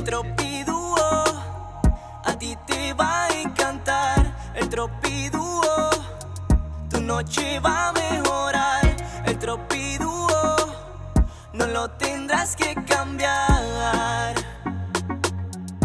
El tropiduo, a ti te va a encantar. El tropiduo, tu noche va a mejorar. El tropiduo, no lo tendrás que cambiar.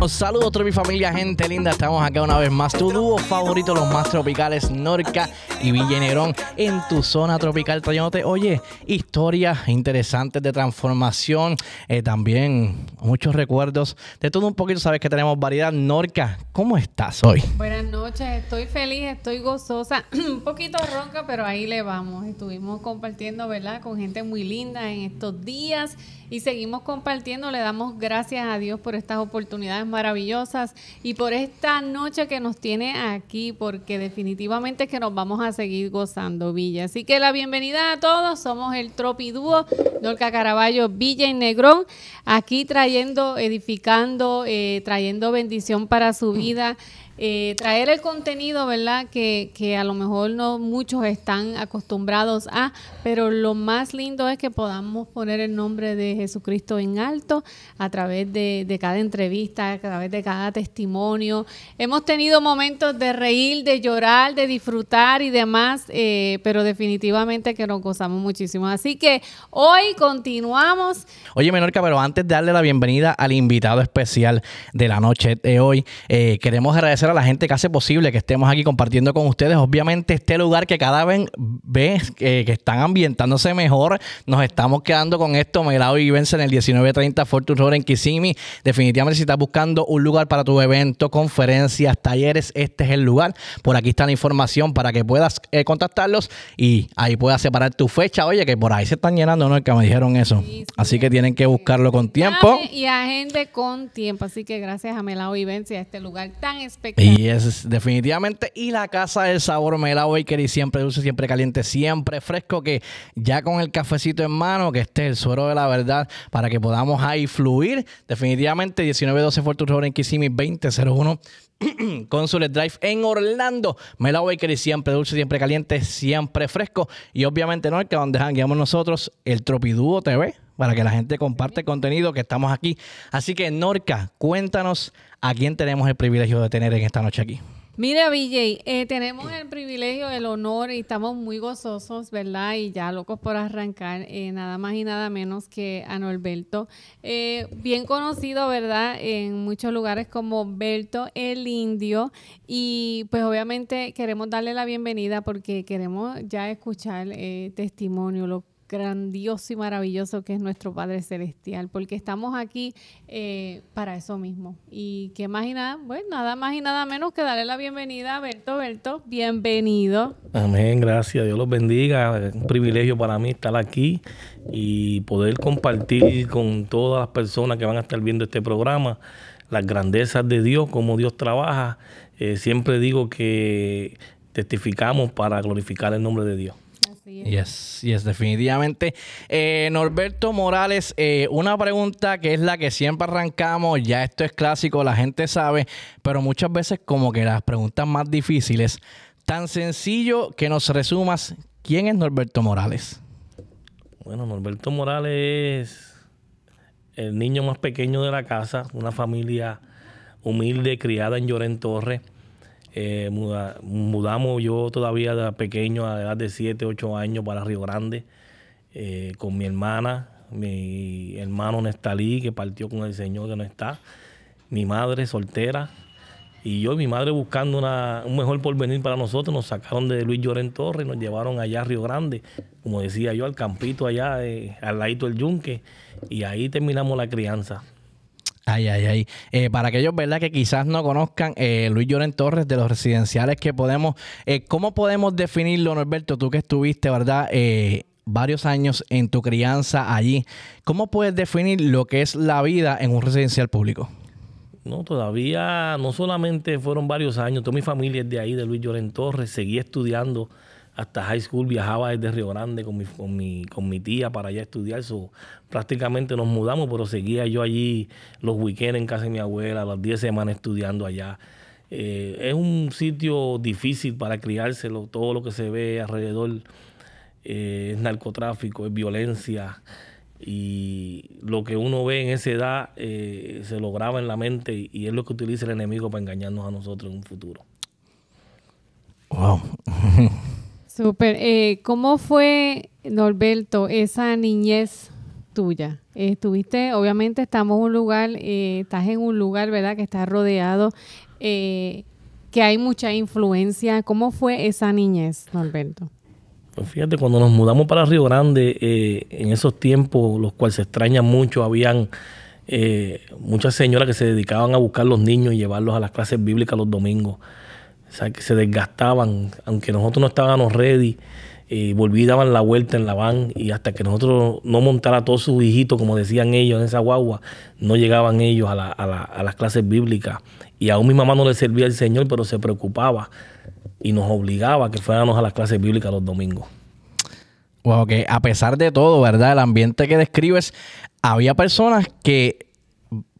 Saludos, toda mi familia, gente linda. Estamos acá una vez más. Tu dúo favorito, los más tropicales, Norca y villenerón en tu zona tropical, trayéndote, oye, historias interesantes de transformación. Eh, también muchos recuerdos de todo un poquito. Sabes que tenemos variedad. Norca, ¿cómo estás hoy? Buenas noches, estoy feliz, estoy gozosa, un poquito ronca, pero ahí le vamos. Estuvimos compartiendo, ¿verdad?, con gente muy linda en estos días y seguimos compartiendo. Le damos gracias a Dios por estas oportunidades maravillosas y por esta noche que nos tiene aquí, porque definitivamente es que nos vamos a seguir gozando, Villa. Así que la bienvenida a todos. Somos el Tropidúo, Dolca Caraballo, Villa y Negrón, aquí trayendo, edificando, eh, trayendo bendición para su vida. Eh, traer el contenido, ¿verdad? Que, a lo mejor no muchos están acostumbrados a, pero lo más lindo es que podamos poner el nombre de Jesucristo en alto a través de, cada entrevista, a través de cada testimonio. Hemos tenido momentos de reír, de llorar, de disfrutar y demás, eh, pero definitivamente que nos gozamos muchísimo. Así que hoy continuamos. Oye, Menorca, pero antes de darle la bienvenida al invitado especial de la noche de hoy, eh, queremos agradecer a la gente que hace posible que estemos aquí compartiendo con ustedes. Obviamente, este lugar que cada vez ves que están ambientándose mejor. Nos estamos quedando con esto. Melado y Vence en el 1930 Fortune Road en Kissimmee. Definitivamente, si estás buscando un lugar para tu evento, conferencias, talleres, este es el lugar. Por aquí está la información para que puedas eh, contactarlos y ahí puedas separar tu fecha. Oye, que por ahí se están llenando, ¿no? Que me dijeron eso. Así que tienen que buscarlo con tiempo. Y a gente con tiempo. Así que gracias a Melao y Vence a este lugar tan espectacular y es definitivamente. Y la casa del sabor Mela Bakery siempre dulce, siempre caliente, siempre fresco. Que ya con el cafecito en mano, que esté el suero de la verdad para que podamos ahí fluir. Definitivamente 1912 Fortune Road en Kissimmee 2001. Consulate Drive en Orlando. Mela Bakery siempre dulce, siempre caliente, siempre fresco. Y obviamente no es que donde jangueamos nosotros, el Tropidúo TV para que la gente comparte contenido que estamos aquí. Así que, Norca, cuéntanos a quién tenemos el privilegio de tener en esta noche aquí. Mira, BJ, eh, tenemos el privilegio, el honor y estamos muy gozosos, ¿verdad? Y ya locos por arrancar, eh, nada más y nada menos que a Norberto. Eh, bien conocido, ¿verdad? En muchos lugares como Berto el Indio. Y pues obviamente queremos darle la bienvenida porque queremos ya escuchar testimonio, lo grandioso y maravilloso que es nuestro Padre Celestial, porque estamos aquí eh, para eso mismo. Y que más y nada, bueno, pues, nada más y nada menos que darle la bienvenida a Berto. Berto, bienvenido. Amén, gracias. Dios los bendiga. Es un privilegio para mí estar aquí y poder compartir con todas las personas que van a estar viendo este programa las grandezas de Dios, cómo Dios trabaja. Eh, siempre digo que testificamos para glorificar el nombre de Dios. Así es. definitivamente. Eh, Norberto Morales, eh, una pregunta que es la que siempre arrancamos, ya esto es clásico, la gente sabe, pero muchas veces como que las preguntas más difíciles, tan sencillo que nos resumas, ¿quién es Norberto Morales? Bueno, Norberto Morales es el niño más pequeño de la casa, una familia humilde criada en Lloren eh, mudamos yo todavía de pequeño, a edad de 7, 8 años, para Río Grande, eh, con mi hermana, mi hermano Nestalí, que partió con el Señor que no está, mi madre soltera, y yo y mi madre buscando un mejor porvenir para nosotros, nos sacaron de Luis Llorentorre Torres y nos llevaron allá a Río Grande, como decía yo, al campito allá, eh, al ladito del yunque, y ahí terminamos la crianza. Ay, ay, ay. Eh, para aquellos, ¿verdad? Que quizás no conozcan, eh, Luis Lloren Torres de los residenciales que podemos, eh, ¿cómo podemos definirlo, Norberto? Tú que estuviste, ¿verdad? varios años en tu crianza allí. ¿Cómo puedes definir lo que es la vida en un residencial público? No, todavía no solamente fueron varios años, toda mi familia es de ahí, de Luis Lloren Torres, seguí estudiando hasta high school viajaba desde Río Grande con mi, con mi, tía para allá estudiar. So, prácticamente nos mudamos, pero seguía yo allí los weekends en casa de mi abuela, las 10 semanas estudiando allá. Eh, es un sitio difícil para criárselo, todo lo que se ve alrededor eh, es narcotráfico, es violencia. Y lo que uno ve en esa edad eh, se lo graba en la mente y es lo que utiliza el enemigo para engañarnos a nosotros en un futuro. Wow. Súper. Eh, ¿Cómo fue, Norberto, esa niñez tuya? Estuviste, obviamente estamos en un lugar, eh, estás en un lugar, ¿verdad? Que está rodeado, eh, que hay mucha influencia. ¿Cómo fue esa niñez, Norberto? Pues fíjate, cuando nos mudamos para Río Grande, en esos tiempos, los cuales se extrañan mucho, habían... muchas señoras que se dedicaban a buscar los niños y llevarlos a las clases bíblicas los domingos. O sea, que se desgastaban, aunque nosotros no estábamos ready, eh, volví y daban la vuelta en la van y hasta que nosotros no montara todos sus hijitos, como decían ellos en esa guagua, no llegaban ellos a, las clases bíblicas. Y aún mi mamá no le servía el Señor, pero se preocupaba y nos obligaba a que fuéramos a las clases bíblicas los domingos. Wow, que a pesar de todo, ¿verdad? El ambiente que describes, había personas que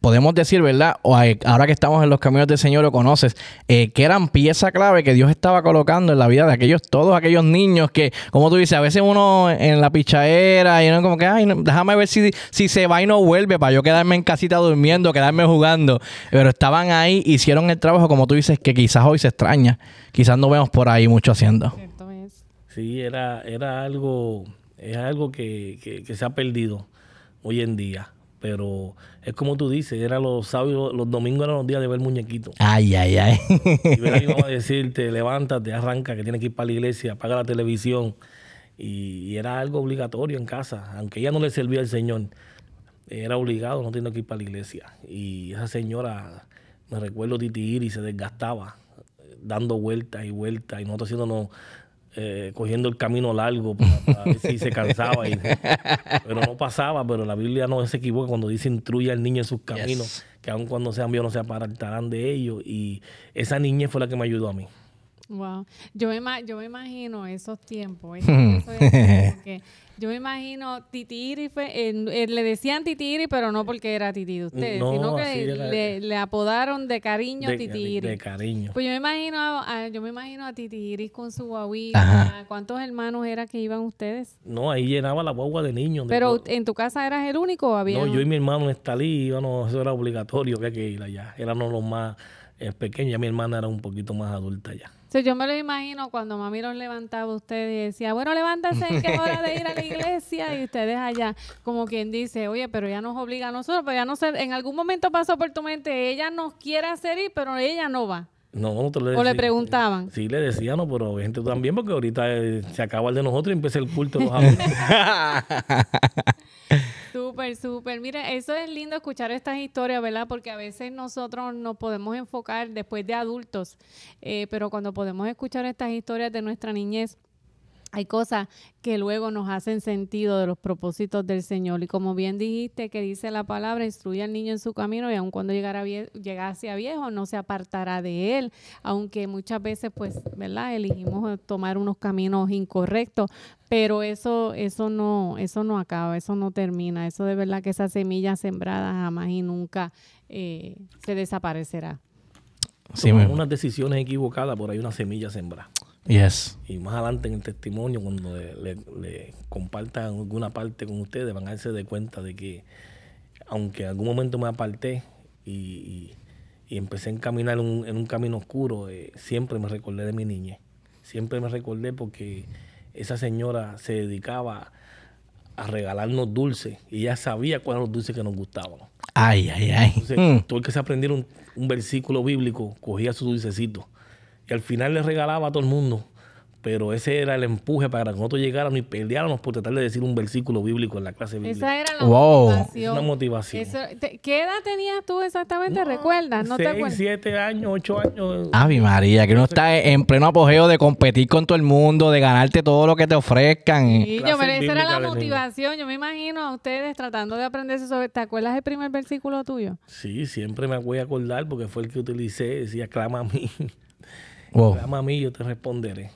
podemos decir, ¿verdad? ahora que estamos en los caminos del Señor, lo conoces, eh, que eran pieza clave que Dios estaba colocando en la vida de aquellos, todos aquellos niños que, como tú dices, a veces uno en la pichadera y uno como que, ay, déjame ver si, se va y no vuelve para yo quedarme en casita durmiendo, quedarme jugando. Pero estaban ahí, hicieron el trabajo, como tú dices, que quizás hoy se extraña. Quizás no vemos por ahí mucho haciendo. Sí, era, era algo, es algo que se ha perdido hoy en día pero es como tú dices, era los sábados, los domingos eran los días de ver muñequitos. Ay, ay, ay. Y ver a decirte, levántate, arranca, que tienes que ir para la iglesia, apaga la televisión. Y, era algo obligatorio en casa, aunque ella no le servía al Señor, era obligado, no tenía que ir para la iglesia. Y esa señora, me recuerdo ir y se desgastaba eh, dando vueltas y vueltas y nosotros haciéndonos eh, cogiendo el camino largo para, ver si se cansaba. Y, pero no pasaba, pero la Biblia no se equivoca cuando dice instruye al niño en sus caminos, que aun cuando sean viejos no se apartarán de ellos. Y esa niña fue la que me ayudó a mí. Wow. Yo me, yo me imagino esos tiempos. yo me imagino Titiri, le decían Titiri, pero no porque era Titiri ustedes, sino que le, apodaron de cariño a Titiri. De, cariño. Pues yo me imagino a, yo me imagino a Titiri con su guaguita. ¿Cuántos hermanos era que iban ustedes? No, ahí llenaba la guagua de niños. Pero en tu casa eras el único, o había. No, yo y mi hermano Estalí íbamos, eso era obligatorio, había que ir allá. Éramos los más eh, pequeños, mi hermana era un poquito más adulta ya yo me lo imagino cuando mami los levantaba usted ustedes y decía, bueno, levántense, que es hora de ir a la iglesia y ustedes allá, como quien dice, oye, pero ella nos obliga a nosotros, pero ya no sé, en algún momento pasó por tu mente, ella nos quiere hacer ir, pero ella no va. No, le O le preguntaban. Sí, le decían, no, pero gente también, porque ahorita eh, se acaba el de nosotros y empieza el culto Súper, súper. Mira, eso es lindo escuchar estas historias, ¿verdad? Porque a veces nosotros nos podemos enfocar después de adultos, eh, pero cuando podemos escuchar estas historias de nuestra niñez, hay cosas que luego nos hacen sentido de los propósitos del Señor. Y como bien dijiste, que dice la palabra, instruye al niño en su camino y aun cuando llegara vie llegase a viejo no se apartará de él, aunque muchas veces, pues, ¿verdad? Elegimos eh, tomar unos caminos incorrectos, pero eso, eso, no, eso no acaba, eso no termina, eso de verdad que esa semilla sembrada jamás y nunca eh, se desaparecerá. Son sí, unas decisiones equivocadas, por ahí una semilla sembrada. Y más adelante en el testimonio, cuando le, compartan alguna parte con ustedes, van a darse de cuenta de que, aunque en algún momento me aparté y, empecé a caminar en un camino oscuro, eh, siempre me recordé de mi niña Siempre me recordé porque esa señora se dedicaba a regalarnos dulces y ya sabía cuáles eran los dulces que nos gustaban. Ay, ay, ay. todo mm. el que se aprendiera un, un versículo bíblico cogía su dulcecito y al final le regalaba a todo el mundo. Pero ese era el empuje para que nosotros llegáramos y peleáramos por tratar de decir un versículo bíblico en la clase bíblica. Esa era la motivación. Una motivación. ¿Qué edad tenías tú exactamente? ¿Recuerdas? ¿No seis, te acuerdas? siete años, ocho años. mi María, que uno está en pleno apogeo de competir con todo el mundo, de ganarte todo lo que te ofrezcan. Sí, yo, pero esa era la motivación. Yo me imagino a ustedes tratando de aprenderse sobre... ¿Te acuerdas el primer versículo tuyo? Sí, siempre me voy a acordar porque fue el que utilicé. Decía, clama a mí. Wow. a mí, yo te responderé.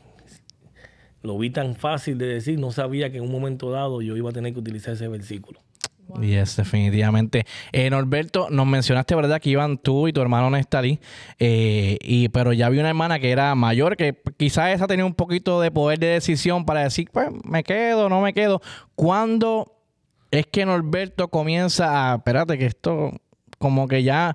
Lo vi tan fácil de decir, no sabía que en un momento dado yo iba a tener que utilizar ese versículo. y Yes, definitivamente. Eh, Norberto, nos mencionaste, ¿verdad? Que iban tú y tu hermano Nestalí. Eh, y, pero ya vi una hermana que era mayor, que quizás esa tenía un poquito de poder de decisión para decir, pues, me quedo, no me quedo. ¿Cuándo es que Norberto comienza a, espérate, que esto como que ya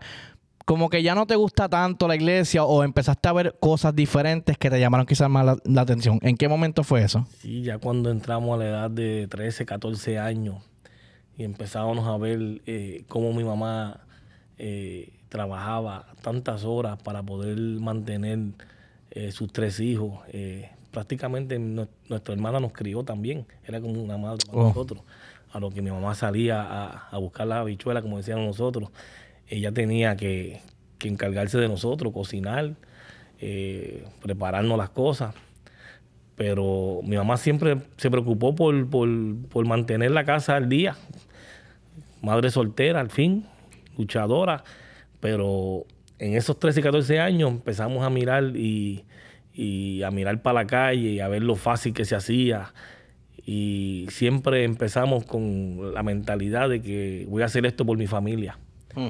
como que ya no te gusta tanto la iglesia o empezaste a ver cosas diferentes que te llamaron quizás más la, atención. ¿En qué momento fue eso? Sí, ya cuando entramos a la edad de 13, 14 años y empezábamos a ver eh, cómo mi mamá eh, trabajaba tantas horas para poder mantener eh, sus tres hijos. prácticamente nuestra hermana nos crió también, era como una madre para oh. nosotros. A lo que mi mamá salía a, buscar la habichuela, como decían nosotros ella tenía que, encargarse de nosotros, cocinar, eh, prepararnos las cosas. Pero mi mamá siempre se preocupó por, mantener la casa al día. Madre soltera, al fin, luchadora. Pero en esos 13 y 14 años empezamos a mirar y, a mirar para la calle y a ver lo fácil que se hacía. Y siempre empezamos con la mentalidad de que voy a hacer esto por mi familia. Mm.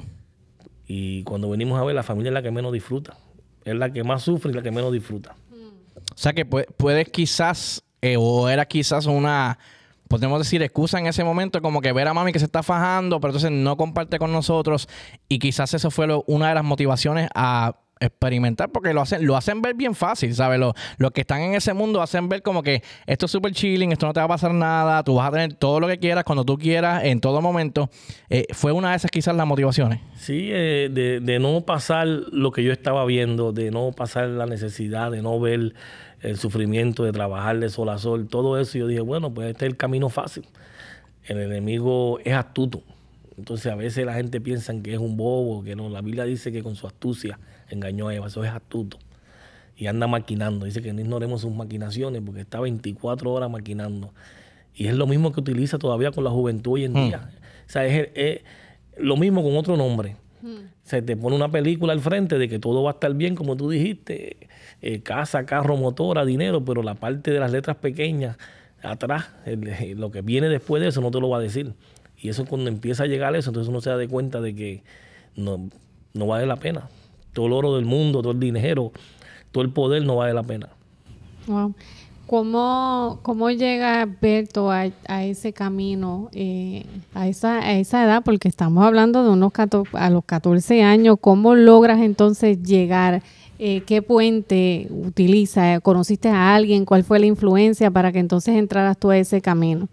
Y cuando venimos a ver, la familia es la que menos disfruta. Es la que más sufre y la que menos disfruta. O sea que puedes quizás, eh, o era quizás una, podemos decir, excusa en ese momento, como que ver a mami que se está fajando, pero entonces no comparte con nosotros. Y quizás eso fue una de las motivaciones a experimentar porque lo hacen, lo hacen ver bien fácil, ¿sabes? Los, que están en ese mundo hacen ver como que esto es súper chilling, esto no te va a pasar nada, tú vas a tener todo lo que quieras, cuando tú quieras, en todo momento. Eh, fue una de esas quizás las motivaciones. Sí, eh, de, de, no pasar lo que yo estaba viendo, de no pasar la necesidad, de no ver el sufrimiento, de trabajar de sol a sol, todo eso. Yo dije, bueno, pues este es el camino fácil. El enemigo es astuto. Entonces a veces la gente piensa que es un bobo, que no. La Biblia dice que con su astucia engañó a Eva, eso es astuto. Y anda maquinando, dice que no ignoremos sus maquinaciones porque está 24 horas maquinando. Y es lo mismo que utiliza todavía con la juventud hoy en hmm. día. O sea, es, lo mismo con otro nombre. Hmm. Se te pone una película al frente de que todo va a estar bien, como tú dijiste, eh, casa, carro, motora, dinero, pero la parte de las letras pequeñas atrás, eh, lo que viene después de eso no te lo va a decir. Y eso cuando empieza a llegar eso, entonces uno se da de cuenta de que no, no vale la pena todo el oro del mundo, todo el dinero, todo el poder no vale la pena. ¿Cómo, ¿Cómo, llega Alberto a, ese camino, eh, a, esa, a esa edad? Porque estamos hablando de unos 14, a los 14 años. ¿Cómo logras entonces llegar? Eh, ¿Qué puente utilizas? ¿Conociste a alguien? ¿Cuál fue la influencia para que entonces entraras tú a ese camino?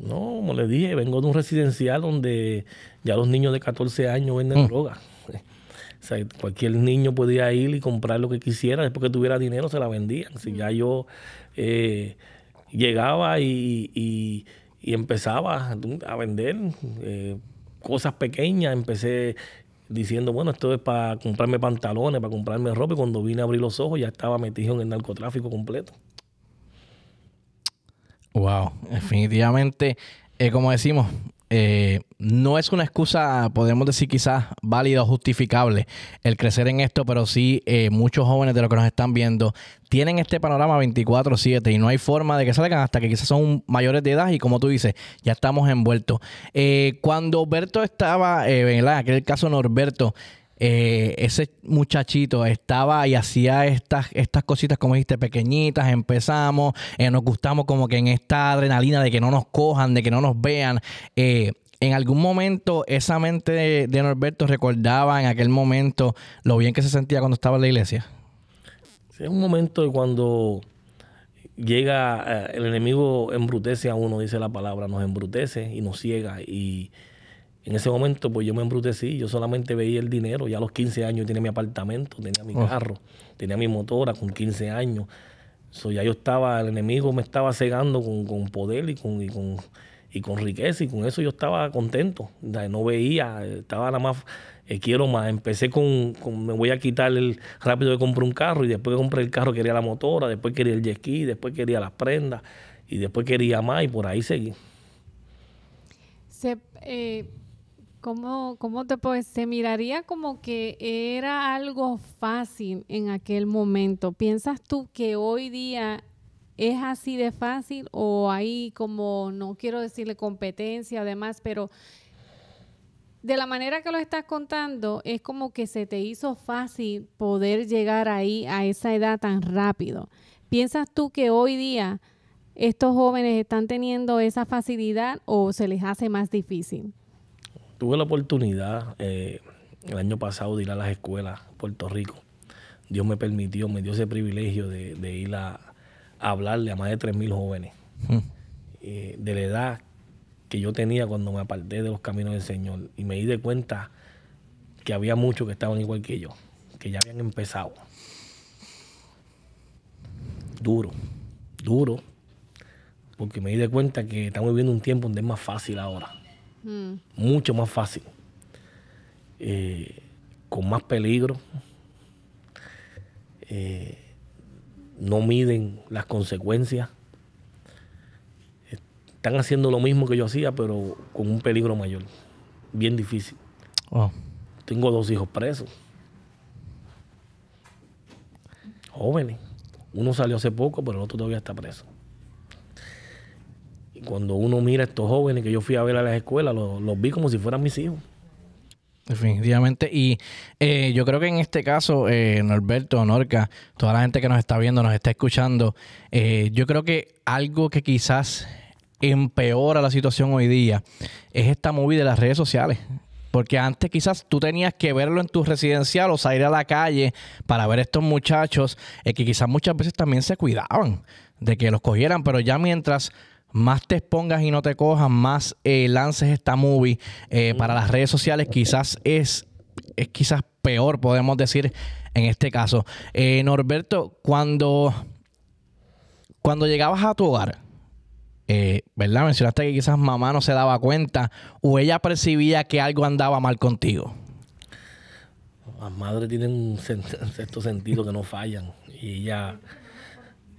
No, como le dije, vengo de un residencial donde ya los niños de 14 años venden mm. droga cualquier niño podía ir y comprar lo que quisiera, después que tuviera dinero se la vendían. Si ya yo eh, llegaba y, empezaba a vender eh, cosas pequeñas, empecé diciendo, bueno, esto es para comprarme pantalones, para comprarme ropa, y cuando vine a abrir los ojos ya estaba metido en el narcotráfico completo. Wow, definitivamente, eh, como decimos, eh, no es una excusa, podemos decir quizás válida o justificable el crecer en esto, pero sí eh, muchos jóvenes de los que nos están viendo tienen este panorama 24/7 y no hay forma de que salgan hasta que quizás son mayores de edad y como tú dices, ya estamos envueltos. Eh, cuando Berto estaba, en aquel caso Norberto, eh, ese muchachito estaba y hacía estas, estas cositas, como dijiste, pequeñitas, empezamos, eh, nos gustamos como que en esta adrenalina de que no nos cojan, de que no nos vean. Eh, en algún momento esa mente de, Norberto recordaba en aquel momento lo bien que se sentía cuando estaba en la iglesia. es un momento de cuando llega el enemigo embrutece a uno, dice la palabra, nos embrutece y nos ciega y en ese momento, pues yo me embrutecí, yo solamente veía el dinero. Ya a los 15 años tenía mi apartamento, tenía mi oh. carro, tenía mi motora con 15 años. ya yo estaba, el enemigo me estaba cegando con, poder y con, y con, riqueza, y con eso yo estaba contento. No veía, estaba nada más, eh, quiero más. Empecé con, me voy a quitar el rápido que compré un carro, y después que compré el carro quería la motora, después quería el jet ski, después quería las prendas, y después quería más, y por ahí seguí. Se, eh, ¿Cómo, te pues, Se miraría como que era algo fácil en aquel momento. ¿Piensas tú que hoy día es así de fácil o hay como, no quiero decirle competencia, además, pero de la manera que lo estás contando, es como que se te hizo fácil poder llegar ahí a esa edad tan rápido. ¿Piensas tú que hoy día estos jóvenes están teniendo esa facilidad o se les hace más difícil? tuve la oportunidad eh, el año pasado de ir a las escuelas Puerto Rico. Dios me permitió, me dio ese privilegio de, ir a, hablarle a más de 3.000 jóvenes hmm. eh, de la edad que yo tenía cuando me aparté de los caminos del Señor y me di de cuenta que había muchos que estaban igual que yo, que ya habían empezado. Duro, duro, porque me di de cuenta que estamos viviendo un tiempo donde es más fácil ahora. Mucho más fácil. Eh, con más peligro. Eh, no miden las consecuencias. Están haciendo lo mismo que yo hacía, pero con un peligro mayor. Bien difícil. Tengo dos hijos presos. Jóvenes. Uno salió hace poco, pero el otro todavía está preso cuando uno mira a estos jóvenes que yo fui a ver a las escuelas, los, vi como si fueran mis hijos. Definitivamente. Y eh, yo creo que en este caso, eh, Norberto, Norca, toda la gente que nos está viendo, nos está escuchando, eh, yo creo que algo que quizás empeora la situación hoy día es esta movida de las redes sociales. Porque antes quizás tú tenías que verlo en tu residencial o salir a la calle para ver a estos muchachos que quizás muchas veces también se cuidaban de que los cogieran, pero ya mientras más te expongas y no te cojas, más eh, lances esta movie eh, para las redes sociales, quizás es, es quizás peor, podemos decir, en este caso. Eh, Norberto, cuando, cuando llegabas a tu hogar, ¿verdad? Mencionaste que quizás mamá no se daba cuenta o ella percibía que algo andaba mal contigo. Las madres tienen un sexto sentido que no fallan y ella...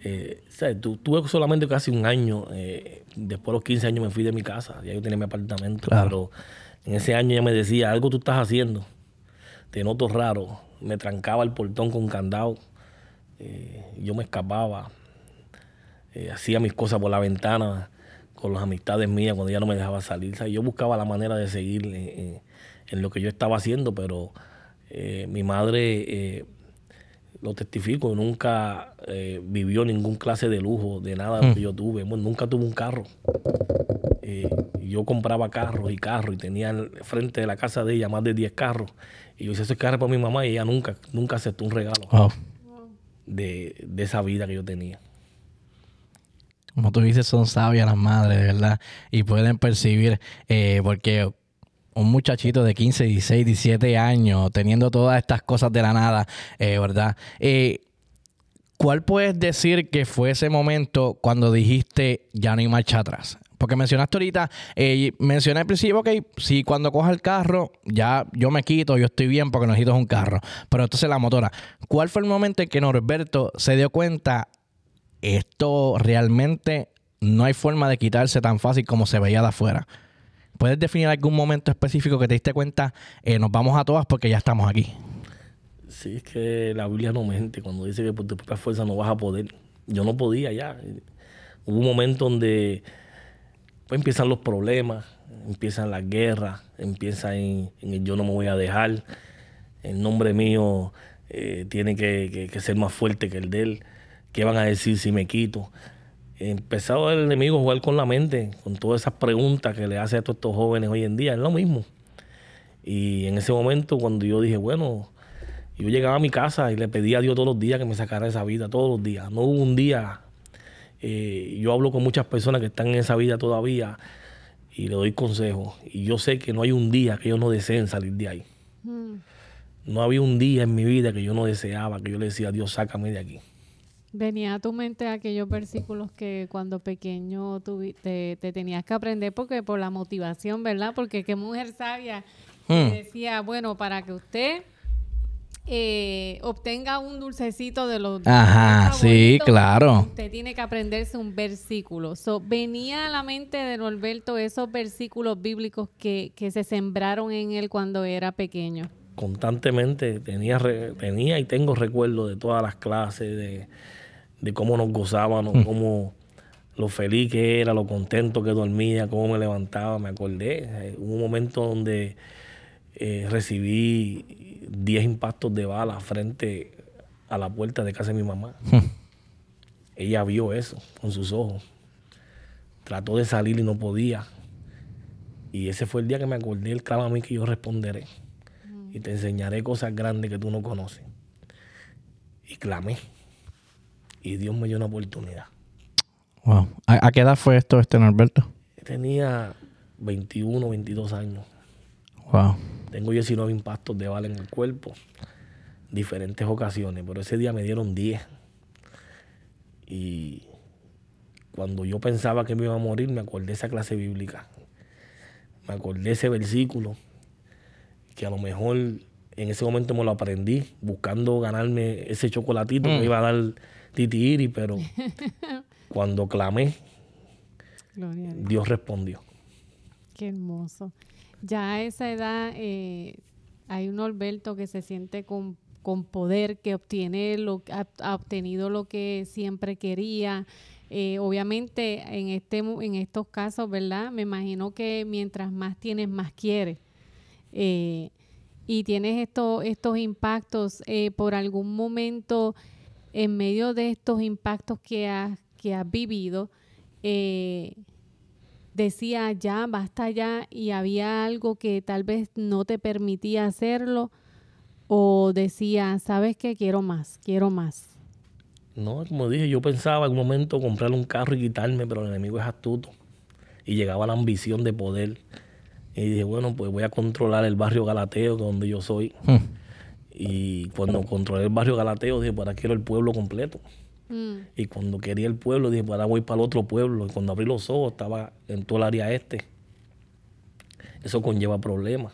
Eh, tuve solamente casi un año, eh, después de los 15 años me fui de mi casa, ya yo tenía mi apartamento, pero en ese año ella me decía, algo tú estás haciendo, te noto raro, me trancaba el portón con candado, eh, yo me escapaba, eh, hacía mis cosas por la ventana con las amistades mías cuando ella no me dejaba salir, yo buscaba la manera de seguir en lo que yo estaba haciendo, pero mi madre lo testifico, nunca eh, vivió ningún clase de lujo, de nada mm. que yo tuve. nunca tuve un carro. Eh, yo compraba carros y carros y tenía frente de la casa de ella más de 10 carros. Y yo hice ese carro para mi mamá y ella nunca, nunca aceptó un regalo de, esa vida que yo tenía. Como tú dices, son sabias las madres, de verdad. Y pueden percibir, eh, porque un muchachito de 15, 16, 17 años teniendo todas estas cosas de la nada, eh, ¿verdad? Eh, ¿Cuál puedes decir que fue ese momento cuando dijiste ya no hay marcha atrás? Porque mencionaste ahorita, eh, mencioné al principio, ok, si cuando coja el carro, ya yo me quito, yo estoy bien porque necesito un carro. Pero entonces la motora. ¿Cuál fue el momento en que Norberto se dio cuenta, esto realmente no hay forma de quitarse tan fácil como se veía de afuera? ¿Puedes definir algún momento específico que te diste cuenta, eh, nos vamos a todas porque ya estamos aquí? Sí, es que la Biblia no mente cuando dice que por tu propia fuerza no vas a poder. Yo no podía ya. Hubo un momento donde pues, empiezan los problemas, empiezan las guerras, empiezan en, el yo no me voy a dejar, el nombre mío eh, tiene que, que, ser más fuerte que el de él, qué van a decir si me quito empezado el enemigo a jugar con la mente, con todas esas preguntas que le hace a todos estos jóvenes hoy en día, es lo mismo. Y en ese momento cuando yo dije, bueno, yo llegaba a mi casa y le pedía a Dios todos los días que me sacara de esa vida, todos los días. No hubo un día, eh, yo hablo con muchas personas que están en esa vida todavía y le doy consejos. Y yo sé que no hay un día que ellos no deseen salir de ahí. Mm. No había un día en mi vida que yo no deseaba, que yo le decía a Dios, sácame de aquí. Venía a tu mente aquellos versículos que cuando pequeño te, te, tenías que aprender porque por la motivación, ¿verdad? Porque qué mujer sabia hmm. decía, bueno, para que usted eh, obtenga un dulcecito de los... Ajá, sí, claro. Usted tiene que aprenderse un versículo. So, venía a la mente de Norberto esos versículos bíblicos que, se sembraron en él cuando era pequeño constantemente tenía, tenía y tengo recuerdo de todas las clases, de, de cómo nos gozábamos, mm. cómo lo feliz que era, lo contento que dormía, cómo me levantaba, me acordé. Eh, hubo un momento donde eh, recibí 10 impactos de bala frente a la puerta de casa de mi mamá. Mm. Ella vio eso con sus ojos. Trató de salir y no podía. Y ese fue el día que me acordé el clama a mí que yo responderé. Mm. Y te enseñaré cosas grandes que tú no conoces. Y clamé y Dios me dio una oportunidad. Wow. ¿A, qué edad fue esto, este Norberto? Tenía 21, 22 años. Wow. Tengo 19 impactos de bala en el cuerpo, diferentes ocasiones, pero ese día me dieron 10. Y cuando yo pensaba que me iba a morir, me acordé de esa clase bíblica. Me acordé ese versículo que a lo mejor en ese momento me lo aprendí, buscando ganarme ese chocolatito mm. me iba a dar titiri, pero cuando clamé, Dios. respondió. Qué hermoso. Ya a esa edad eh, hay un Alberto que se siente con, poder, que obtiene lo, ha, obtenido lo que siempre quería. Eh, obviamente en, este, en estos casos, ¿verdad? Me imagino que mientras más tienes, más quieres. Eh, y tienes esto, estos impactos por algún momento en medio de estos impactos que has, que vivido, eh, decía ya, basta ya, y había algo que tal vez no te permitía hacerlo, o decía, sabes qué, quiero más, quiero más. No, como dije, yo pensaba en un momento comprar un carro y quitarme, pero el enemigo es astuto. Y llegaba la ambición de poder. Y dije, bueno, pues voy a controlar el barrio Galateo, donde yo soy. Hmm. Y cuando controlé el barrio Galateo, dije, ¿para pues quiero el pueblo completo? Mm. Y cuando quería el pueblo, dije, para pues voy para el otro pueblo. Y cuando abrí los ojos, estaba en todo el área este. Eso conlleva problemas.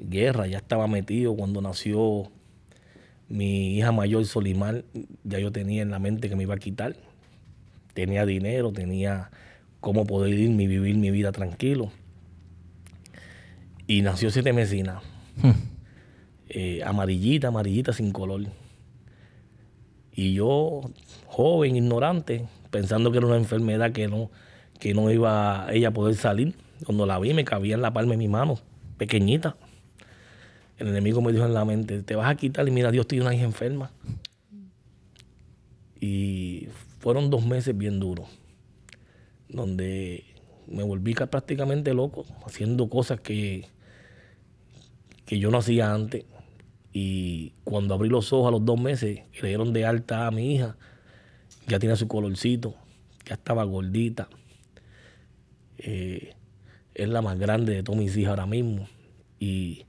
Guerra, ya estaba metido. Cuando nació mi hija mayor, Solimar, ya yo tenía en la mente que me iba a quitar. Tenía dinero, tenía cómo poder irme y vivir mi vida tranquilo. Y nació Siete Mesinas. Eh, amarillita, amarillita sin color. Y yo, joven, ignorante, pensando que era una enfermedad que no, que no iba ella a poder salir. Cuando la vi me cabía en la palma de mi mano, pequeñita. El enemigo me dijo en la mente, te vas a quitar y mira, Dios tiene una hija enferma. Y fueron dos meses bien duros, donde me volví prácticamente loco, haciendo cosas que, que yo no hacía antes. Y cuando abrí los ojos a los dos meses, le dieron de alta a mi hija, ya tenía su colorcito, ya estaba gordita. Eh, es la más grande de todos mis hijas ahora mismo. Y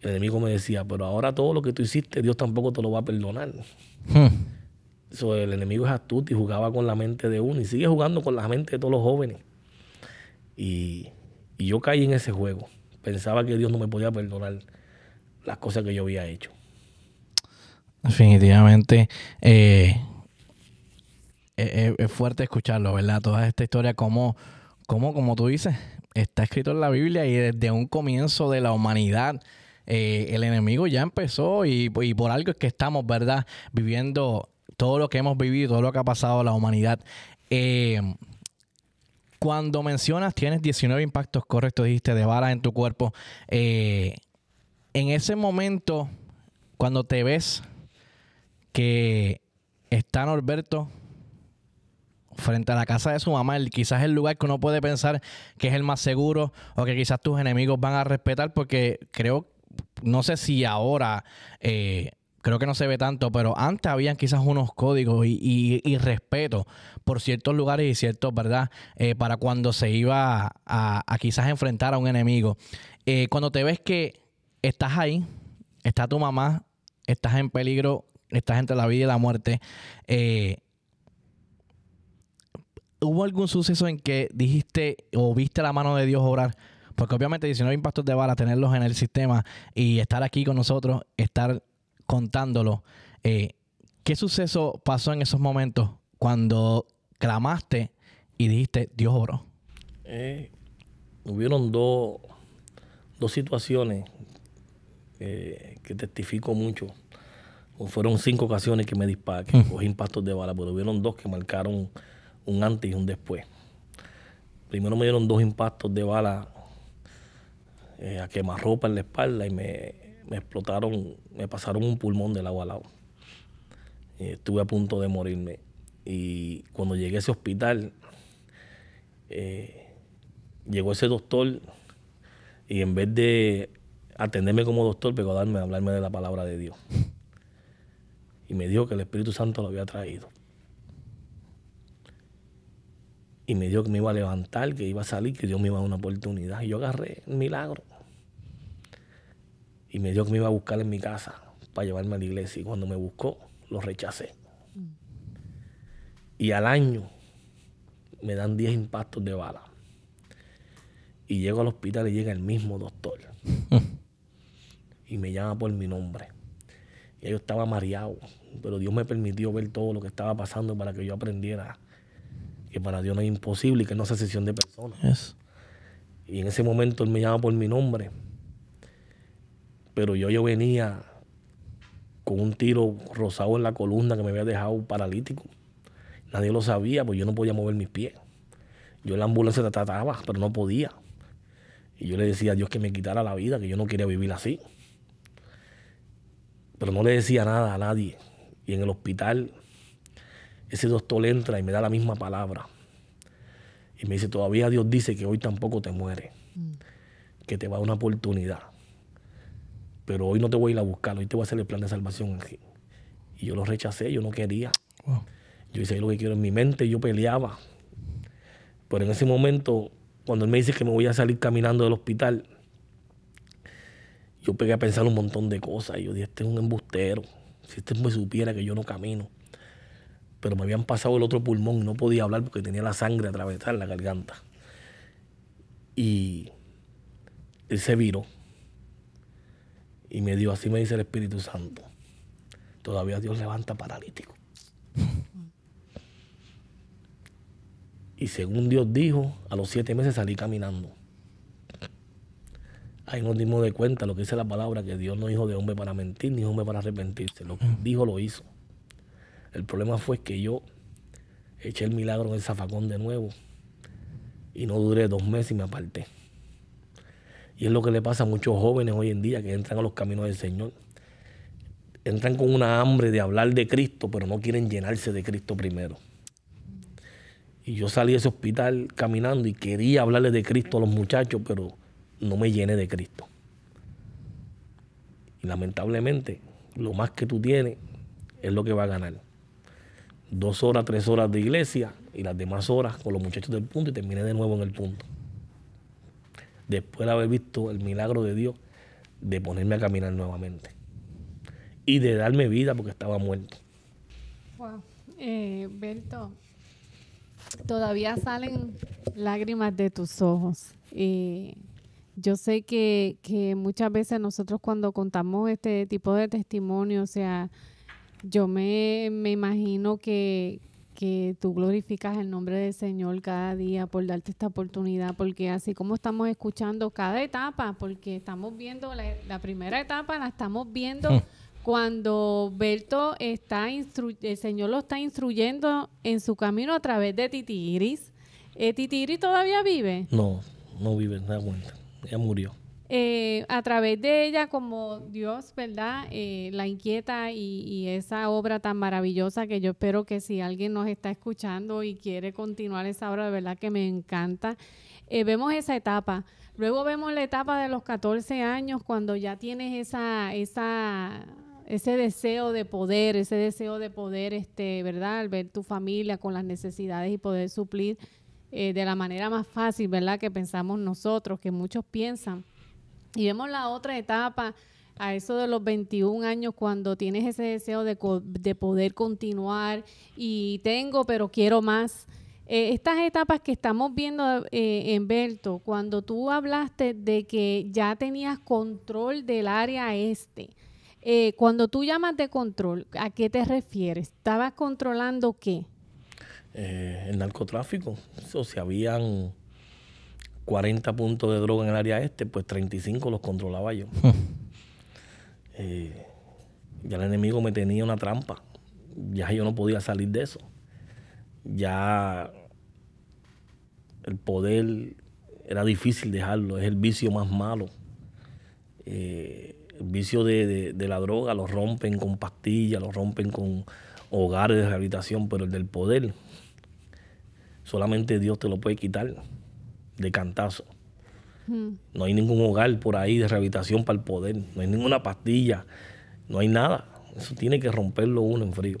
el enemigo me decía, pero ahora todo lo que tú hiciste, Dios tampoco te lo va a perdonar. Hmm. el enemigo es astuto y jugaba con la mente de uno y sigue jugando con la mente de todos los jóvenes. y yo caí en ese juego. Pensaba que Dios no me podía perdonar las cosas que yo había hecho. Definitivamente. Eh, e-, e-, es, fuerte escucharlo, ¿verdad? Toda esta historia, como, como, como tú dices, está escrito en la Biblia y desde un comienzo de la humanidad. Eh, el enemigo ya empezó y, por algo es que estamos, ¿verdad? Viviendo todo lo que hemos vivido, todo lo que ha pasado a la humanidad. Eh, cuando mencionas, tienes 19 impactos correctos, dijiste, de balas en tu cuerpo en ese momento, cuando te ves que está Norberto frente a la casa de su mamá, el, quizás el lugar que uno puede pensar que es el más seguro o que quizás tus enemigos van a respetar, porque creo, no sé si ahora, eh, creo que no se ve tanto, pero antes habían quizás unos códigos y, respeto por ciertos lugares y ciertos, ¿verdad? Eh, para cuando se iba a, quizás enfrentar a un enemigo. Eh, cuando te ves que estás ahí, está tu mamá, estás en peligro, estás entre la vida y la muerte. Eh, ¿Hubo algún suceso en que dijiste o viste la mano de Dios orar... Porque obviamente 19 impactos de bala, tenerlos en el sistema y estar aquí con nosotros, estar contándolo. Eh, ¿Qué suceso pasó en esos momentos cuando clamaste y dijiste Dios oró? Eh, hubieron dos, dos situaciones eh, que testifico mucho. Fueron cinco ocasiones que me disparé, que mm. cogí impactos de bala, pero hubieron dos que marcaron un antes y un después. Primero me dieron dos impactos de bala eh, a quemarropa en la espalda y me, explotaron, me pasaron un pulmón de lado a lado. Eh, estuve a punto de morirme. Y cuando llegué a ese hospital, eh, llegó ese doctor y en vez de atenderme como doctor, pero darme, hablarme de la palabra de Dios. Y me dijo que el Espíritu Santo lo había traído. Y me dijo que me iba a levantar, que iba a salir, que Dios me iba a dar una oportunidad. Y yo agarré el milagro. Y me dijo que me iba a buscar en mi casa para llevarme a la iglesia. Y cuando me buscó, lo rechacé. Y al año me dan 10 impactos de bala. Y llego al hospital y llega el mismo doctor. y me llama por mi nombre. Y yo estaba mareado, pero Dios me permitió ver todo lo que estaba pasando para que yo aprendiera que para Dios no es imposible y que no es sesión de personas. Y en ese momento Él me llama por mi nombre, pero yo, yo venía con un tiro rosado en la columna que me había dejado paralítico. Nadie lo sabía, pues yo no podía mover mis pies. Yo en la ambulancia trataba, pero no podía. Y yo le decía a Dios que me quitara la vida, que yo no quería vivir así pero no le decía nada a nadie. Y en el hospital, ese doctor entra y me da la misma palabra. Y me dice, todavía Dios dice que hoy tampoco te mueres, mm. que te va a dar una oportunidad. Pero hoy no te voy a ir a buscar, hoy te voy a hacer el plan de salvación Y yo lo rechacé, yo no quería. Yo hice lo que quiero en mi mente, yo peleaba. Pero en ese momento, cuando él me dice que me voy a salir caminando del hospital, yo pegué a pensar un montón de cosas. Y yo dije, este es un embustero. Si este me supiera que yo no camino. Pero me habían pasado el otro pulmón y no podía hablar porque tenía la sangre atravesada en la garganta. Y él se viró. Y me dijo, así me dice el Espíritu Santo. Todavía Dios levanta paralítico y según Dios dijo, a los siete meses salí caminando ahí nos dimos de cuenta lo que dice la palabra, que Dios no hijo de hombre para mentir, ni hombre para arrepentirse. Lo que mm. dijo lo hizo. El problema fue que yo eché el milagro en el zafacón de nuevo y no duré dos meses y me aparté. Y es lo que le pasa a muchos jóvenes hoy en día que entran a los caminos del Señor. Entran con una hambre de hablar de Cristo, pero no quieren llenarse de Cristo primero. Y yo salí de ese hospital caminando y quería hablarle de Cristo a los muchachos, pero no me llene de Cristo. Y lamentablemente, lo más que tú tienes es lo que va a ganar. Dos horas, tres horas de iglesia y las demás horas con los muchachos del punto y terminé de nuevo en el punto. Después de haber visto el milagro de Dios de ponerme a caminar nuevamente y de darme vida porque estaba muerto. Wow. Eh, Berto, todavía salen lágrimas de tus ojos. y eh, yo sé que, muchas veces nosotros cuando contamos este tipo de testimonio, o sea, yo me, imagino que, tú glorificas el nombre del Señor cada día por darte esta oportunidad, porque así como estamos escuchando cada etapa, porque estamos viendo la, primera etapa, la estamos viendo cuando Berto está, el Señor lo está instruyendo en su camino a través de Titiris. Eh, ¿Titiris todavía vive? No, no vive, nada muerta murió. Eh, a través de ella, como Dios, ¿verdad? Eh, la inquieta y, esa obra tan maravillosa que yo espero que si alguien nos está escuchando y quiere continuar esa obra, de verdad que me encanta. Eh, vemos esa etapa. Luego vemos la etapa de los 14 años, cuando ya tienes esa, esa ese deseo de poder, ese deseo de poder, este, ¿verdad? ver tu familia con las necesidades y poder suplir eh, de la manera más fácil, ¿verdad? Que pensamos nosotros, que muchos piensan. Y vemos la otra etapa a eso de los 21 años cuando tienes ese deseo de, poder continuar y tengo, pero quiero más. Eh, estas etapas que estamos viendo eh, en Berto, cuando tú hablaste de que ya tenías control del área este, cuando tú llamas de control, ¿a qué te refieres? ¿Estabas controlando qué? Eh, el narcotráfico. O si habían 40 puntos de droga en el área este, pues 35 los controlaba yo. Hmm. Eh, ya el enemigo me tenía una trampa. Ya yo no podía salir de eso. Ya el poder era difícil dejarlo. Es el vicio más malo. Eh, el vicio de la droga lo rompen con pastillas, lo rompen con hogares de rehabilitación, pero el del poder solamente Dios te lo puede quitar de cantazo. Hmm. No hay ningún hogar por ahí de rehabilitación para el poder, no hay ninguna pastilla, no hay nada. Eso tiene que romperlo uno en frío.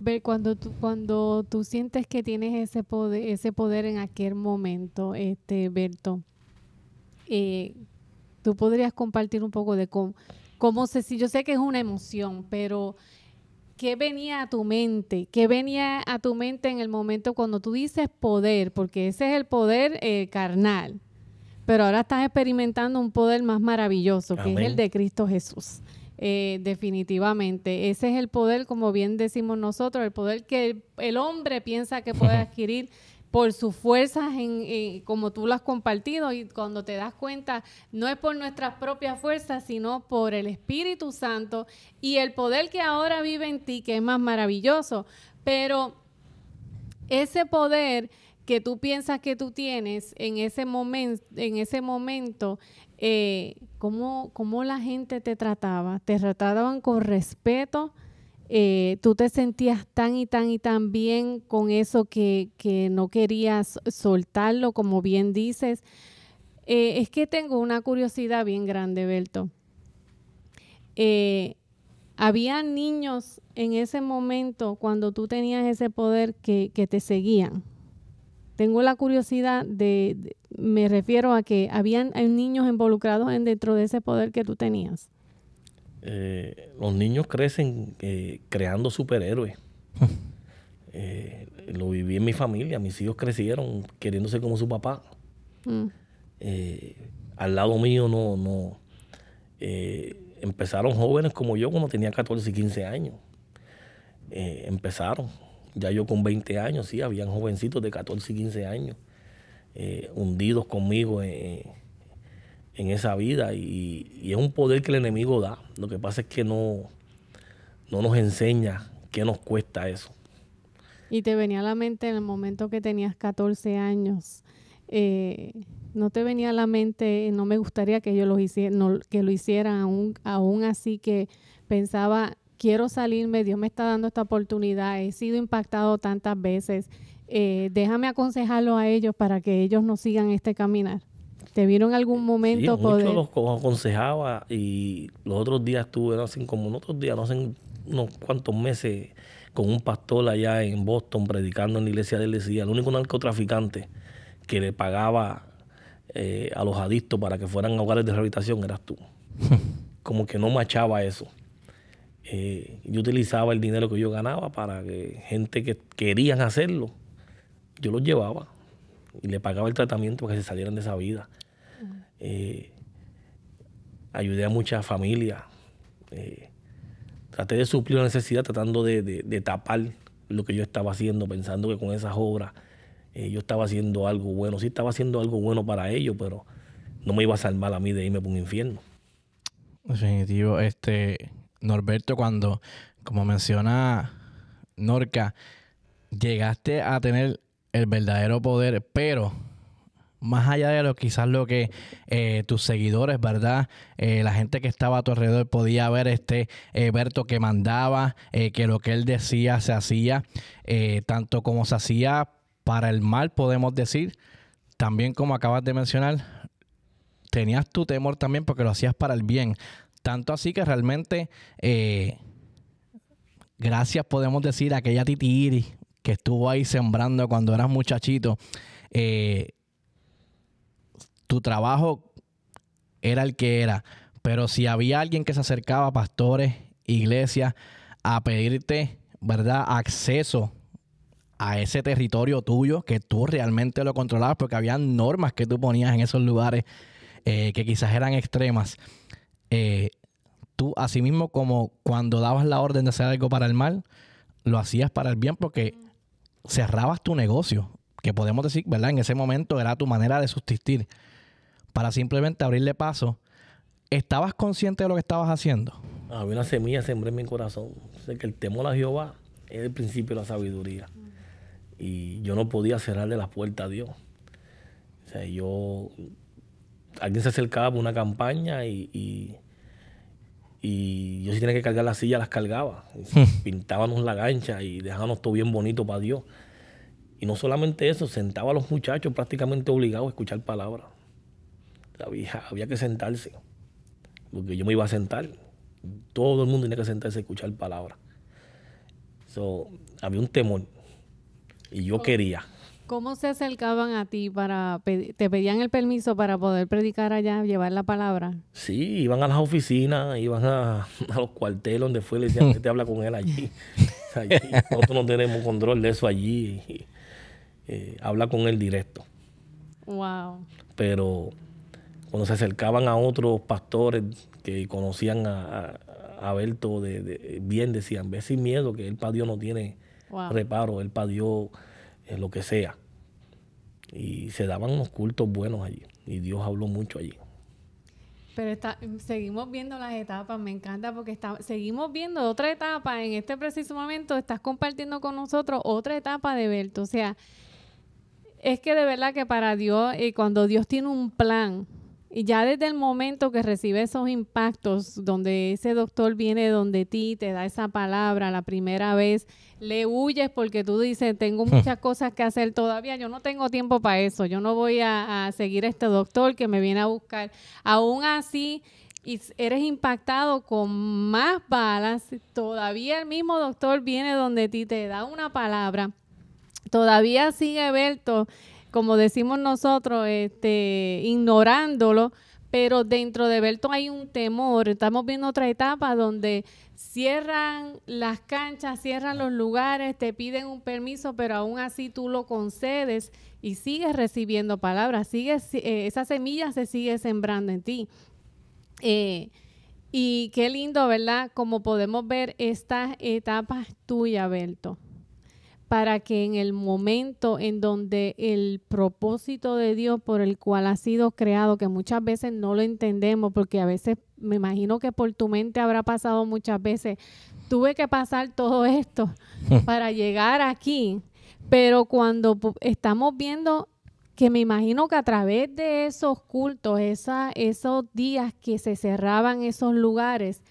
Ver, cuando tú, cuando tú sientes que tienes ese poder, ese poder en aquel momento, este Berto, eh, tú podrías compartir un poco de cómo, cómo se si Yo sé que es una emoción, pero ¿Qué venía a tu mente? ¿Qué venía a tu mente en el momento cuando tú dices poder? Porque ese es el poder eh, carnal. Pero ahora estás experimentando un poder más maravilloso, que es el de Cristo Jesús. Eh, definitivamente. Ese es el poder, como bien decimos nosotros, el poder que el hombre piensa que puede adquirir por sus fuerzas, como tú lo has compartido, y cuando te das cuenta, no es por nuestras propias fuerzas, sino por el Espíritu Santo y el poder que ahora vive en ti, que es más maravilloso. Pero ese poder que tú piensas que tú tienes en ese, momento, en ese momento, eh, ¿cómo la gente te trataba? ¿Te trataban con respeto? Eh, tú te sentías tan y tan y tan bien con eso que, no querías soltarlo, como bien dices. Eh, es que tengo una curiosidad bien grande, Belto. Eh, ¿Había niños en ese momento cuando tú tenías ese poder que, te seguían? Tengo la curiosidad de, me refiero a que habían niños involucrados dentro de ese poder que tú tenías. Eh, los niños crecen eh, creando superhéroes. Eh, lo viví en mi familia, mis hijos crecieron queriéndose como su papá. Mm. al lado mío no, no empezaron jóvenes como yo cuando tenía 14 y 15 años. empezaron. Ya yo con 20 años, sí, habían jovencitos de 14 y 15 años hundidos conmigo en en esa vida y, es un poder que el enemigo da. Lo que pasa es que no, no nos enseña qué nos cuesta eso. Y te venía a la mente en el momento que tenías 14 años. Eh, no te venía a la mente, no me gustaría que yo lo hiciera, que lo hicieran aún, aún así que pensaba, quiero salirme, Dios me está dando esta oportunidad, he sido impactado tantas veces, eh, déjame aconsejarlo a ellos para que ellos no sigan este caminar. ¿Te vieron algún eh, momento sí, poder? Yo los aconsejaba y los otros días estuve, no hacen como otros días, no sé, unos cuantos meses, con un pastor allá en Boston predicando en la iglesia de él decía, el único narcotraficante que le pagaba eh, a los adictos para que fueran a hogares de rehabilitación eras tú. como que no machaba eso. Eh, yo utilizaba el dinero que yo ganaba para que gente que querían hacerlo, yo los llevaba y le pagaba el tratamiento para que se salieran de esa vida. Eh, ayudé a muchas familias. Eh, traté de suplir la necesidad tratando de, tapar lo que yo estaba haciendo, pensando que con esas obras eh, yo estaba haciendo algo bueno. Sí estaba haciendo algo bueno para ellos, pero no me iba a salvar a mí de irme por un infierno. Definitivo. Este, Norberto, cuando, como menciona Norca, llegaste a tener el verdadero poder, pero más allá de lo quizás lo que eh, tus seguidores, ¿verdad? Eh, la gente que estaba a tu alrededor podía ver este Berto eh, que mandaba, que lo que él decía se hacía, tanto como se hacía para el mal, podemos decir, también como acabas de mencionar, tenías tu temor también porque lo hacías para el bien. Tanto así que realmente, gracias podemos decir a aquella titi Iri que estuvo ahí sembrando cuando eras muchachito. Eh, tu trabajo era el que era, pero si había alguien que se acercaba a pastores, iglesias, a pedirte, ¿verdad?, acceso a ese territorio tuyo que tú realmente lo controlabas porque había normas que tú ponías en esos lugares eh, que quizás eran extremas. Eh, tú, asimismo, como cuando dabas la orden de hacer algo para el mal, lo hacías para el bien porque cerrabas tu negocio, que podemos decir, ¿verdad? En ese momento era tu manera de subsistir para simplemente abrirle paso, ¿estabas consciente de lo que estabas haciendo? Había una semilla sembré en mi corazón. Sé que el temor a Jehová es el principio de la sabiduría. Y yo no podía cerrarle la puerta a Dios. O sea, yo. Alguien se acercaba por una campaña y, y yo si tenía que cargar las silla, las cargaba. Pintábamos la gancha y dejábamos todo bien bonito para Dios. Y no solamente eso, sentaba a los muchachos prácticamente obligados a escuchar palabras había, que sentarse, porque yo me iba a sentar. Todo el mundo tenía que sentarse a escuchar palabras. había un temor y yo oh. quería. ¿Cómo se acercaban a ti para te pedían el permiso para poder predicar allá, llevar la palabra? Sí, iban a las oficinas, iban a, los cuarteles donde fue, le decían que te habla con él allí. Nosotros no tenemos control de eso allí. Eh, habla con él directo. Wow. Pero cuando se acercaban a otros pastores que conocían a, a de, bien, decían, ve sin miedo que él para Dios no tiene reparo, él para Dios lo que sea. Y se daban unos cultos buenos allí. Y Dios habló mucho allí. Pero está, seguimos viendo las etapas, me encanta porque está, seguimos viendo otra etapa. En este preciso momento estás compartiendo con nosotros otra etapa de Berto. O sea, es que de verdad que para Dios, y eh, cuando Dios tiene un plan, y ya desde el momento que recibe esos impactos, donde ese doctor viene donde ti, te da esa palabra la primera vez, le huyes porque tú dices, tengo muchas cosas que hacer todavía, yo no tengo tiempo para eso, yo no voy a, seguir a este doctor que me viene a buscar. Aún así, y eres impactado con más balas, todavía el mismo doctor viene donde ti, te da una palabra, todavía sigue Berto como decimos nosotros, este, ignorándolo, pero dentro de Belto hay un temor. Estamos viendo otra etapa donde cierran las canchas, cierran los lugares, te piden un permiso, pero aún así tú lo concedes y sigues recibiendo palabras, sigues, eh, esa semilla se sigue sembrando en ti. Eh, y qué lindo, ¿verdad? Como podemos ver estas etapas tuyas, Belto para que en el momento en donde el propósito de Dios por el cual ha sido creado, que muchas veces no lo entendemos, porque a veces me imagino que por tu mente habrá pasado muchas veces, tuve que pasar todo esto para llegar aquí, pero cuando estamos viendo que me imagino que a través de esos cultos, esos días que se cerraban esos lugares,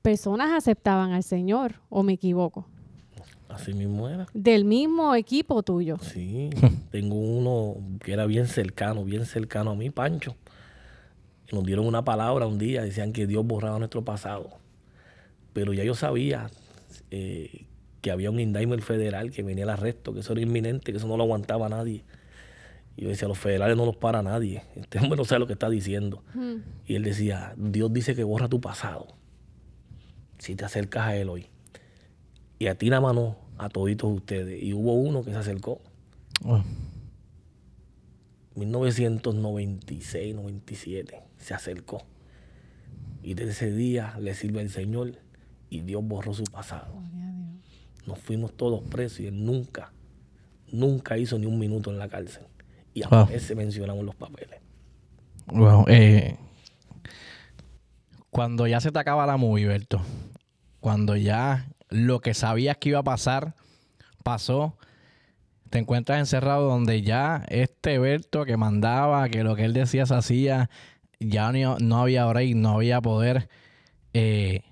personas aceptaban al Señor, o me equivoco. Así mismo Del mismo equipo tuyo. Sí, tengo uno que era bien cercano, bien cercano a mí, Pancho. nos dieron una palabra un día, decían que Dios borraba nuestro pasado. Pero ya yo sabía eh, que había un indictment federal que venía el arresto, que eso era inminente, que eso no lo aguantaba nadie. Y yo decía, los federales no los para nadie. Este hombre no sabe lo que está diciendo. Hmm. Y él decía, Dios dice que borra tu pasado. Si te acercas a él hoy. Y a ti nada más no, a toditos ustedes. Y hubo uno que se acercó. 1996, ah. 97, se acercó. Y desde ese día le sirve el Señor y Dios borró su pasado. Nos fuimos todos presos y él nunca, nunca hizo ni un minuto en la cárcel. Y a ah. veces mencionamos los papeles. Bueno, eh, cuando ya se te acaba la movie, cuando ya lo que sabías que iba a pasar pasó. Te encuentras encerrado donde ya este Berto que mandaba, que lo que él decía se hacía, ya no, no había y no había poder. Eh,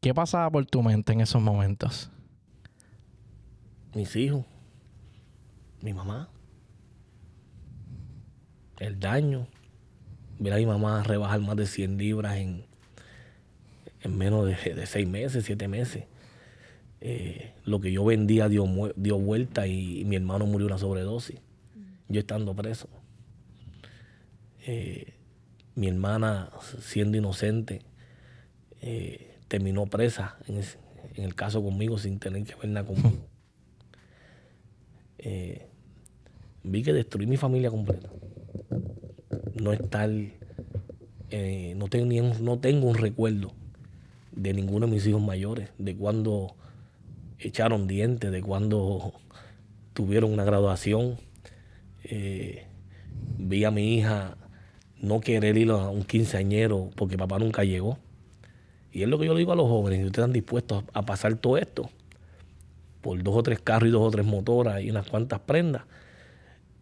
¿Qué pasaba por tu mente en esos momentos? Mis hijos, mi mamá, el daño. mira a mi mamá rebajar más de 100 libras en, en menos de, de 6 meses, 7 meses. Eh, lo que yo vendía dio, dio vuelta y, mi hermano murió una sobredosis, mm. yo estando preso. Eh, mi hermana, siendo inocente, eh, terminó presa en, el caso conmigo sin tener que ver nada conmigo. vi que destruí mi familia completa. No estar, no, no tengo un recuerdo de ninguno de mis hijos mayores, de cuando echaron dientes, de cuando tuvieron una graduación. Eh, vi a mi hija no querer ir a un quinceañero porque papá nunca llegó. Y es lo que yo le digo a los jóvenes, ustedes están dispuestos a pasar todo esto, por dos o tres carros y dos o tres motoras y unas cuantas prendas.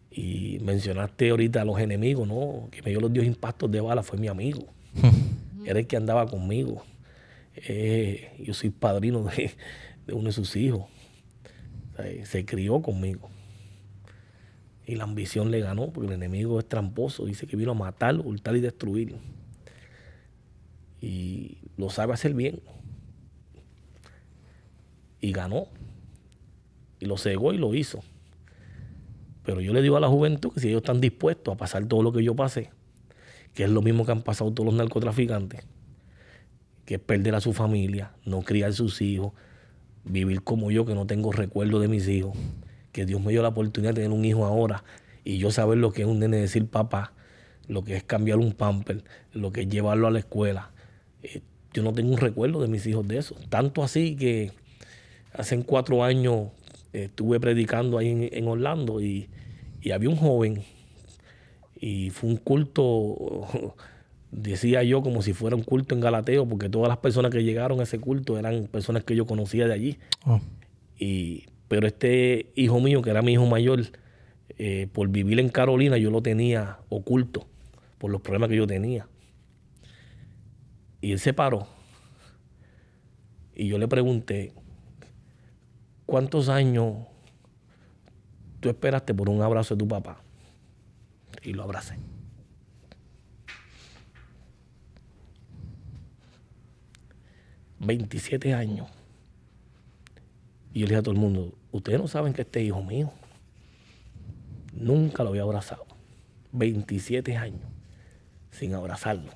Y mencionaste ahorita a los enemigos, ¿no? Que me dio los dios impactos de bala fue mi amigo. Era el que andaba conmigo. Eh, yo soy padrino de, de uno de sus hijos. se crió conmigo. Y la ambición le ganó, porque el enemigo es tramposo, dice que vino a matar, hurtar y destruirlo... Y lo sabe hacer bien. Y ganó. Y lo cegó y lo hizo. Pero yo le digo a la juventud que si ellos están dispuestos a pasar todo lo que yo pasé, que es lo mismo que han pasado todos los narcotraficantes, que es perder a su familia, no criar a sus hijos, vivir como yo, que no tengo recuerdo de mis hijos, que Dios me dio la oportunidad de tener un hijo ahora y yo saber lo que es un nene decir papá, lo que es cambiar un pamper, lo que es llevarlo a la escuela. Eh, yo no tengo un recuerdo de mis hijos de eso. Tanto así que hace cuatro años eh, estuve predicando ahí en, Orlando y, y había un joven y fue un culto decía yo como si fuera un culto en Galateo, porque todas las personas que llegaron a ese culto eran personas que yo conocía de allí. Oh. pero este hijo mío, que era mi hijo mayor, eh, por vivir en Carolina, yo lo tenía oculto por los problemas que yo tenía. Y él se paró. Y yo le pregunté, ¿cuántos años tú esperaste por un abrazo de tu papá? Y lo abracé. 27 años. Y yo le dije a todo el mundo, ustedes no saben que este hijo mío nunca lo había abrazado. 27 años sin abrazarlo.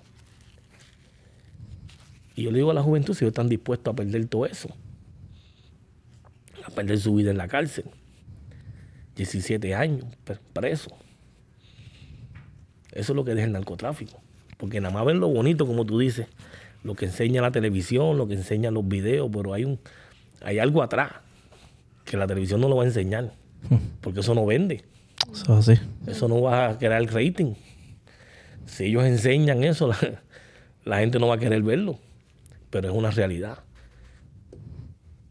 Y yo le digo a la juventud si ellos están dispuestos a perder todo eso, a perder su vida en la cárcel, 17 años preso. Eso es lo que deja el narcotráfico. Porque nada más ven lo bonito, como tú dices, lo que enseña la televisión, lo que enseña los videos, pero hay, un, hay algo atrás que la televisión no lo va a enseñar, porque eso no vende. Eso no va a crear el rating. Si ellos enseñan eso, la, gente no va a querer verlo, pero es una realidad.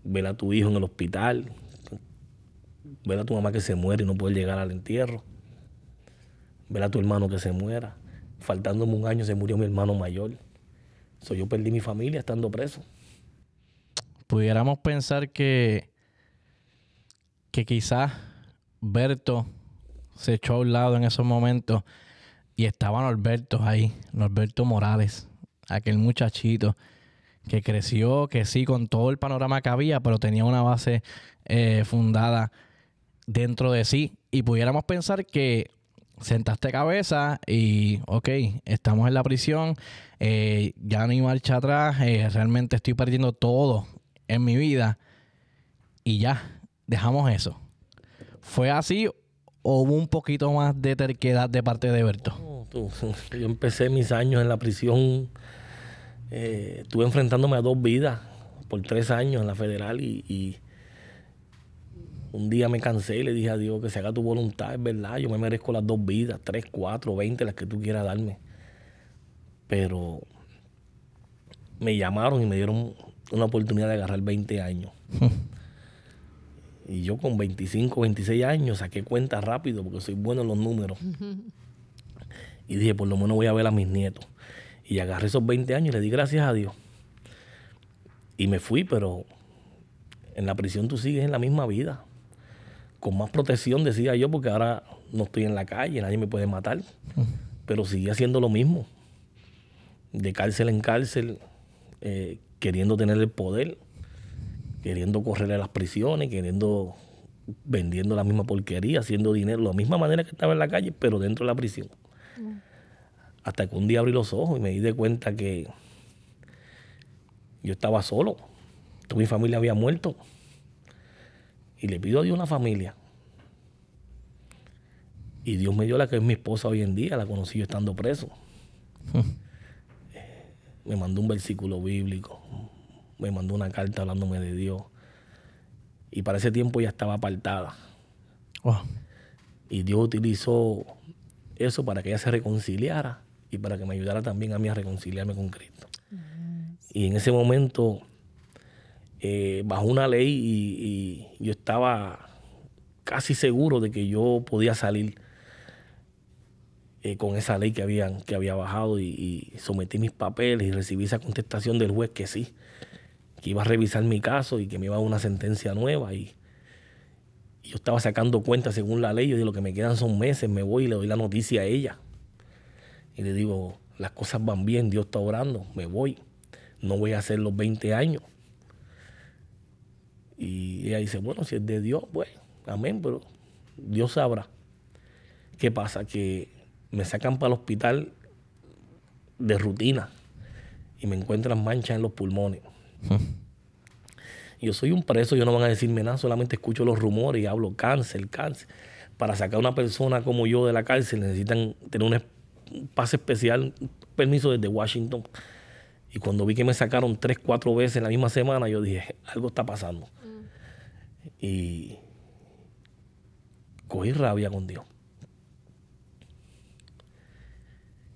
Ver a tu hijo en el hospital, ver a tu mamá que se muere y no puede llegar al entierro, ver a tu hermano que se muera. Faltándome un año se murió mi hermano mayor yo perdí mi familia estando preso. Pudiéramos pensar que, que quizás Berto se echó a un lado en esos momentos y estaba Norberto ahí, Norberto Morales, aquel muchachito que creció, que sí, con todo el panorama que había, pero tenía una base eh, fundada dentro de sí. Y pudiéramos pensar que sentaste cabeza y, ok, estamos en la prisión, eh, ya ni marcha atrás, eh, realmente estoy perdiendo todo en mi vida y ya, dejamos eso. ¿Fue así o hubo un poquito más de terquedad de parte de Berto? yo empecé mis años en la prisión, eh, estuve enfrentándome a dos vidas por tres años en la federal y un día me cansé y le dije a Dios que se haga tu voluntad, es verdad, yo me merezco las dos vidas, tres, cuatro, veinte, las que tú quieras darme. Pero me llamaron y me dieron una oportunidad de agarrar 20 años. y yo con 25, 26 años saqué cuenta rápido porque soy bueno en los números. y dije, por lo menos voy a ver a mis nietos. Y agarré esos 20 años y le di gracias a Dios. Y me fui, pero en la prisión tú sigues en la misma vida con más protección, decía yo, porque ahora no estoy en la calle, nadie me puede matar. Pero seguía haciendo lo mismo, de cárcel en cárcel, eh, queriendo tener el poder, queriendo correr a las prisiones, queriendo vendiendo la misma porquería, haciendo dinero, de la misma manera que estaba en la calle, pero dentro de la prisión. Hasta que un día abrí los ojos y me di de cuenta que yo estaba solo, toda mi familia había muerto. Y le pido a Dios una familia. Y Dios me dio la que es mi esposa hoy en día, la conocí yo estando preso. Eh, me mandó un versículo bíblico, me mandó una carta hablándome de Dios. Y para ese tiempo ya estaba apartada. Y Dios utilizó eso para que ella se reconciliara y para que me ayudara también a mí a reconciliarme con Cristo. Mm. Y en ese momento eh, bajo una ley y, yo estaba casi seguro de que yo podía salir eh, con esa ley que, habían, que había bajado y, sometí mis papeles y recibí esa contestación del juez que sí, que iba a revisar mi caso y que me iba a una sentencia nueva y, yo estaba sacando cuentas según la ley, yo digo lo que me quedan son meses, me voy y le doy la noticia a ella. Y le digo, las cosas van bien, Dios está orando, me voy, no voy a hacer los 20 años. Y ella dice, bueno, si es de Dios, bueno, amén, pero Dios sabrá. ¿Qué pasa? Que me sacan para el hospital de rutina y me encuentran manchas en los pulmones. Yo soy un preso, yo no van a decirme nada, solamente escucho los rumores y hablo cáncer, cáncer. Para sacar a una persona como yo de la cárcel necesitan tener un pase especial, permiso desde Washington. Y cuando vi que me sacaron tres, cuatro veces en la misma semana, yo dije, algo está pasando. Y cogí rabia con Dios.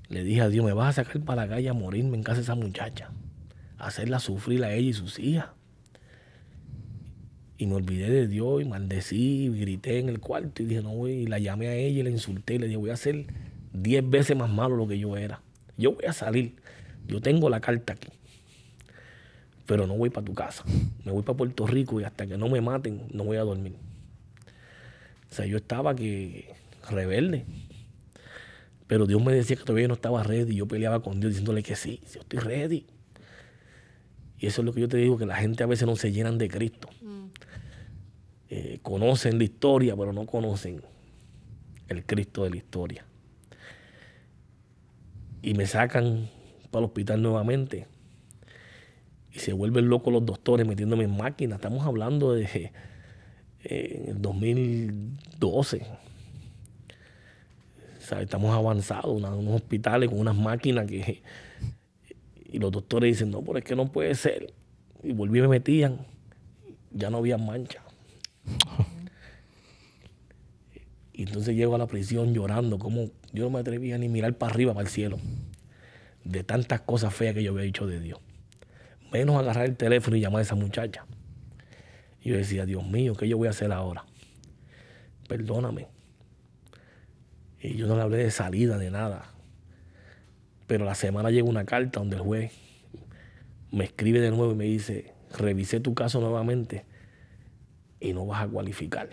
Le dije a Dios, me vas a sacar para la calle a morirme en casa de esa muchacha, hacerla sufrir a ella y sus hijas. Y me olvidé de Dios y maldecí, y grité en el cuarto y dije, no, voy, y la llamé a ella y la insulté, le dije, voy a hacer diez veces más malo lo que yo era. Yo voy a salir, yo tengo la carta aquí pero no voy para tu casa. Me voy para Puerto Rico y hasta que no me maten, no voy a dormir. O sea, yo estaba que rebelde. Pero Dios me decía que todavía no estaba ready. Yo peleaba con Dios diciéndole que sí, yo estoy ready. Y eso es lo que yo te digo, que la gente a veces no se llenan de Cristo. Mm. Eh, conocen la historia, pero no conocen el Cristo de la historia. Y me sacan para el hospital nuevamente y se vuelven locos los doctores metiéndome en máquina. Estamos hablando de 2012. Eh, estamos avanzados, en unos hospitales con unas máquinas que... Y los doctores dicen, no, pero es que no puede ser. Y volví y me metían. Ya no había mancha. y entonces llego a la prisión llorando, como yo no me atrevía ni mirar para arriba, para el cielo, de tantas cosas feas que yo había dicho de Dios menos agarrar el teléfono y llamar a esa muchacha. Y yo decía, Dios mío, ¿qué yo voy a hacer ahora? Perdóname. Y yo no le hablé de salida, de nada. Pero la semana llega una carta donde el juez me escribe de nuevo y me dice, revisé tu caso nuevamente y no vas a cualificar.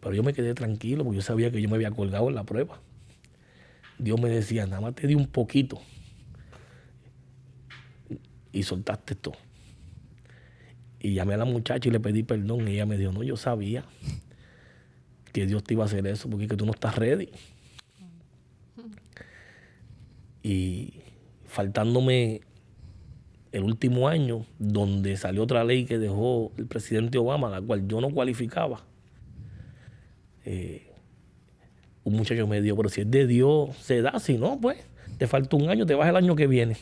Pero yo me quedé tranquilo porque yo sabía que yo me había colgado en la prueba. Dios me decía, nada más te di un poquito y soltaste todo. Y llamé a la muchacha y le pedí perdón. Y ella me dijo, no, yo sabía que Dios te iba a hacer eso porque que tú no estás ready. Y faltándome el último año, donde salió otra ley que dejó el presidente Obama, la cual yo no cualificaba, eh, un muchacho me dijo, pero si es de Dios, se da, si no, pues te falta un año, te vas el año que viene.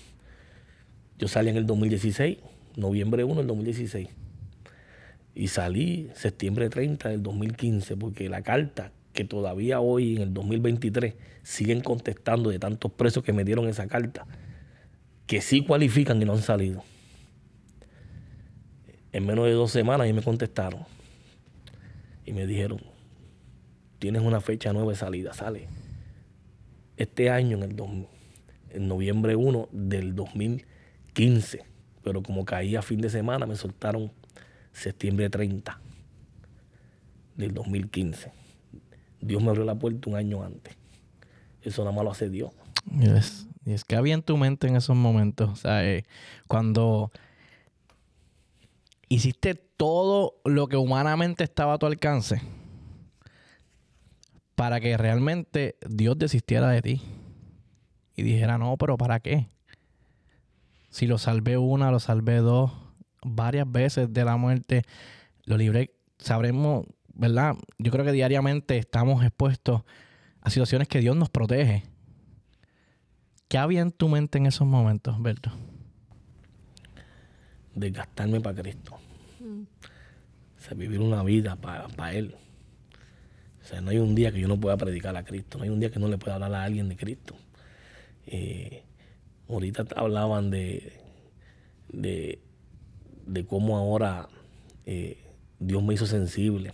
Yo salí en el 2016, noviembre 1 del 2016. Y salí septiembre 30 del 2015, porque la carta que todavía hoy, en el 2023, siguen contestando de tantos presos que me dieron esa carta, que sí cualifican y no han salido. En menos de dos semanas y me contestaron. Y me dijeron, tienes una fecha nueva de salida, sale. Este año, en el, en noviembre 1 del 2015, 15, pero como caía fin de semana, me soltaron septiembre 30 del 2015. Dios me abrió la puerta un año antes. Eso nada más lo hace Dios. Y es que había en tu mente en esos momentos. O sea, eh, cuando hiciste todo lo que humanamente estaba a tu alcance para que realmente Dios desistiera de ti y dijera, no, pero ¿para qué? Si lo salvé una, lo salvé dos, varias veces de la muerte, lo libré. Sabremos, ¿verdad? Yo creo que diariamente estamos expuestos a situaciones que Dios nos protege. ¿Qué había en tu mente en esos momentos, Berto? Desgastarme para Cristo. Mm. vivir una vida para, Él. O sea, no hay un día que yo no pueda predicar a Cristo, no hay un día que no le pueda hablar a alguien de Cristo. Eh, Ahorita hablaban de, cómo ahora eh, Dios me hizo sensible.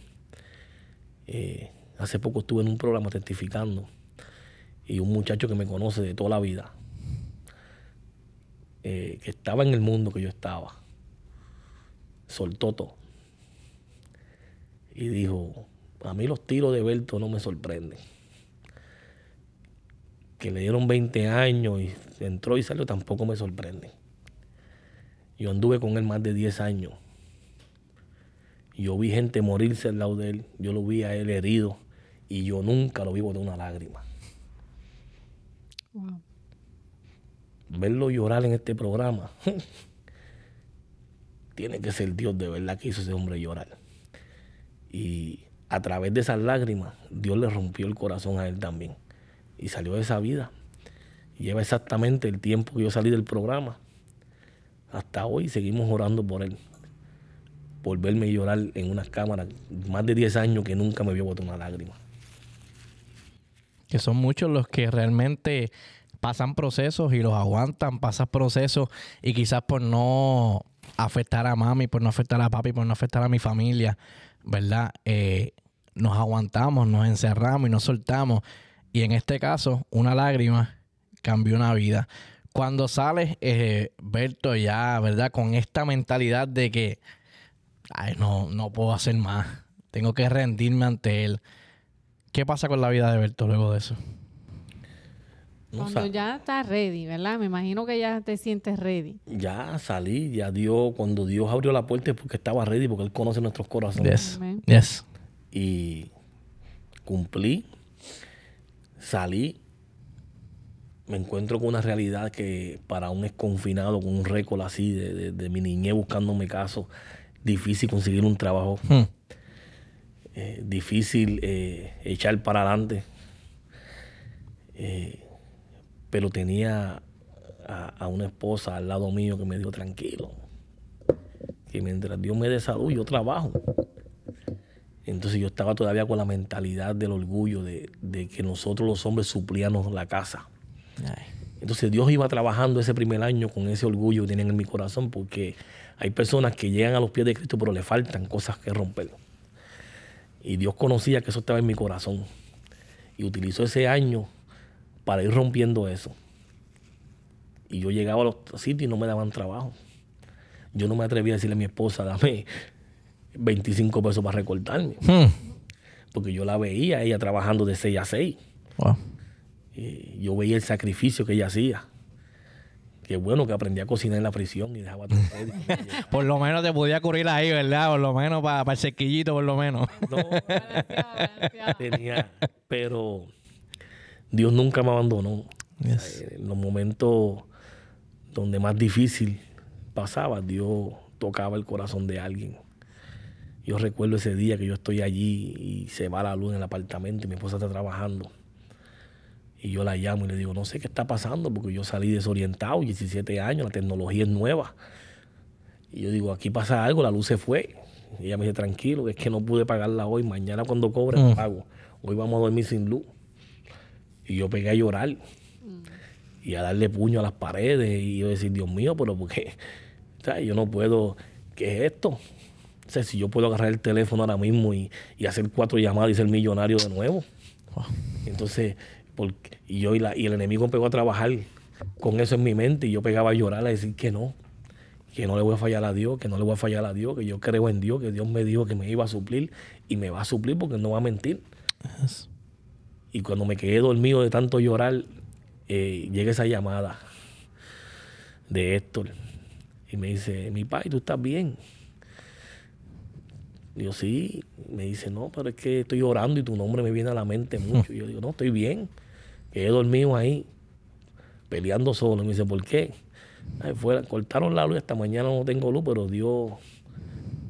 Eh, hace poco estuve en un programa testificando y un muchacho que me conoce de toda la vida, eh, que estaba en el mundo que yo estaba, soltó todo. Y dijo, a mí los tiros de Berto no me sorprenden que le dieron 20 años y entró y salió, tampoco me sorprende Yo anduve con él más de 10 años. Yo vi gente morirse al lado de él, yo lo vi a él herido y yo nunca lo vi de una lágrima. Wow. Verlo llorar en este programa, tiene que ser Dios de verdad que hizo ese hombre llorar. Y a través de esas lágrimas, Dios le rompió el corazón a él también y salió de esa vida. Lleva exactamente el tiempo que yo salí del programa. Hasta hoy seguimos orando por él. Por verme llorar en una cámara, más de 10 años que nunca me vio botar una lágrima. Que son muchos los que realmente pasan procesos y los aguantan, pasan procesos y quizás por no afectar a mami, por no afectar a papi, por no afectar a mi familia, ¿verdad? Eh, nos aguantamos, nos encerramos y nos soltamos. Y en este caso, una lágrima cambió una vida. Cuando sales, eh, Berto, ya, ¿verdad? Con esta mentalidad de que, ay, no, no puedo hacer más. Tengo que rendirme ante él. ¿Qué pasa con la vida de Berto luego de eso? Cuando ya estás ready, ¿verdad? Me imagino que ya te sientes ready. Ya salí, ya dio, cuando Dios abrió la puerta porque estaba ready, porque Él conoce nuestros corazones. Yes. yes. Y cumplí salí, me encuentro con una realidad que para un desconfinado con un récord así de, mi niñez buscándome caso, difícil conseguir un trabajo, hmm. eh, difícil eh, echar para adelante. Eh, pero tenía a, a, una esposa al lado mío que me dijo tranquilo, que mientras Dios me dé salud, yo trabajo. Entonces yo estaba todavía con la mentalidad del orgullo de, que nosotros los hombres suplíamos la casa. Entonces Dios iba trabajando ese primer año con ese orgullo que tienen en mi corazón porque hay personas que llegan a los pies de Cristo pero le faltan cosas que romper. Y Dios conocía que eso estaba en mi corazón. Y utilizó ese año para ir rompiendo eso. Y yo llegaba a los sitios y no me daban trabajo. Yo no me atrevía a decirle a mi esposa, dame 25 pesos para recortarme. Hmm. Porque yo la veía ella trabajando de 6 a 6. yo veía el sacrificio que ella hacía. Qué bueno que aprendía a cocinar en la prisión y dejaba todo. por lo menos te podía cubrir ahí, ¿verdad? Por lo menos para el sequillito, por lo menos. tenía, pero Dios nunca me abandonó. Eh, en los momentos donde más difícil pasaba, Dios tocaba el corazón de alguien. Yo recuerdo ese día que yo estoy allí y se va la luz en el apartamento y mi esposa está trabajando. Y yo la llamo y le digo, no sé qué está pasando porque yo salí desorientado, 17 años, la tecnología es nueva. Y yo digo, aquí pasa algo, la luz se fue. Y ella me dice, tranquilo, es que no pude pagarla hoy, mañana cuando cobre mm. pago. Hoy vamos a dormir sin luz. Y yo pegué a llorar mm. y a darle puño a las paredes y yo decir, Dios mío, pero por porque yo no puedo, ¿qué es esto? si yo puedo agarrar el teléfono ahora mismo y, hacer cuatro llamadas y ser millonario de nuevo. Entonces, y yo y, el enemigo empezó a trabajar con eso en mi mente y yo pegaba a llorar, a decir que no, que no le voy a fallar a Dios, que no le voy a fallar a Dios, que yo creo en Dios, que Dios me dijo que me iba a suplir y me va a suplir porque no va a mentir. Y cuando me quedé dormido de tanto llorar, eh, llega esa llamada de Héctor y me dice, mi padre, ¿tú estás bien? digo sí. Me dice, no, pero es que estoy orando y tu nombre me viene a la mente mucho. Y yo digo, no, estoy bien. Quedé dormido ahí, peleando solo. me dice, ¿por qué? fuera, cortaron la luz, hasta mañana no tengo luz, pero Dios,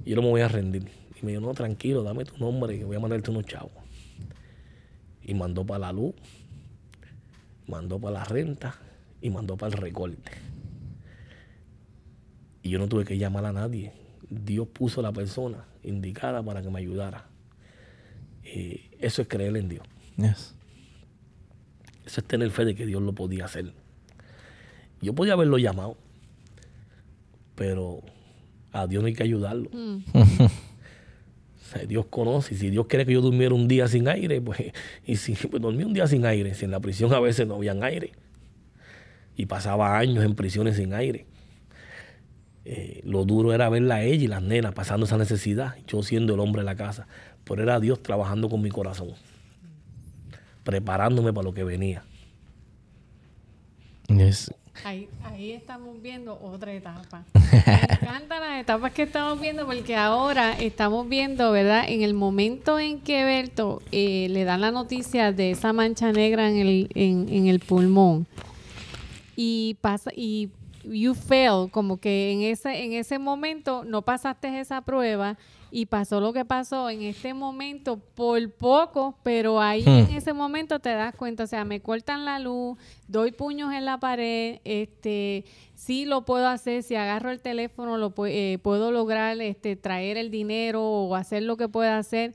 yo no me voy a rendir. Y me dijo, no, tranquilo, dame tu nombre, que voy a mandarte unos chavos. Y mandó para la luz, mandó para la renta y mandó para el recorte. Y yo no tuve que llamar a nadie. Dios puso a la persona indicada para que me ayudara. Eh, eso es creer en Dios. Eso es tener fe de que Dios lo podía hacer. Yo podía haberlo llamado, pero a Dios no hay que ayudarlo. Mm. Dios conoce. Si Dios quiere que yo durmiera un día sin aire, pues, y si pues, dormí un día sin aire, si en la prisión a veces no había aire, y pasaba años en prisiones sin aire. Eh, lo duro era verla a ella y las nenas pasando esa necesidad, yo siendo el hombre de la casa. Pero era Dios trabajando con mi corazón, preparándome para lo que venía. Ahí, estamos viendo otra etapa. Me encantan las etapas que estamos viendo porque ahora estamos viendo, ¿verdad? En el momento en que Berto eh, le dan la noticia de esa mancha negra en el, en el pulmón y pasa y you fail, como que en ese, en ese momento no pasaste esa prueba y pasó lo que pasó en este momento por poco, pero ahí hmm. en ese momento te das cuenta, o sea, me cortan la luz, doy puños en la pared, este, sí lo puedo hacer, si agarro el teléfono lo eh, puedo lograr, este, traer el dinero o hacer lo que pueda hacer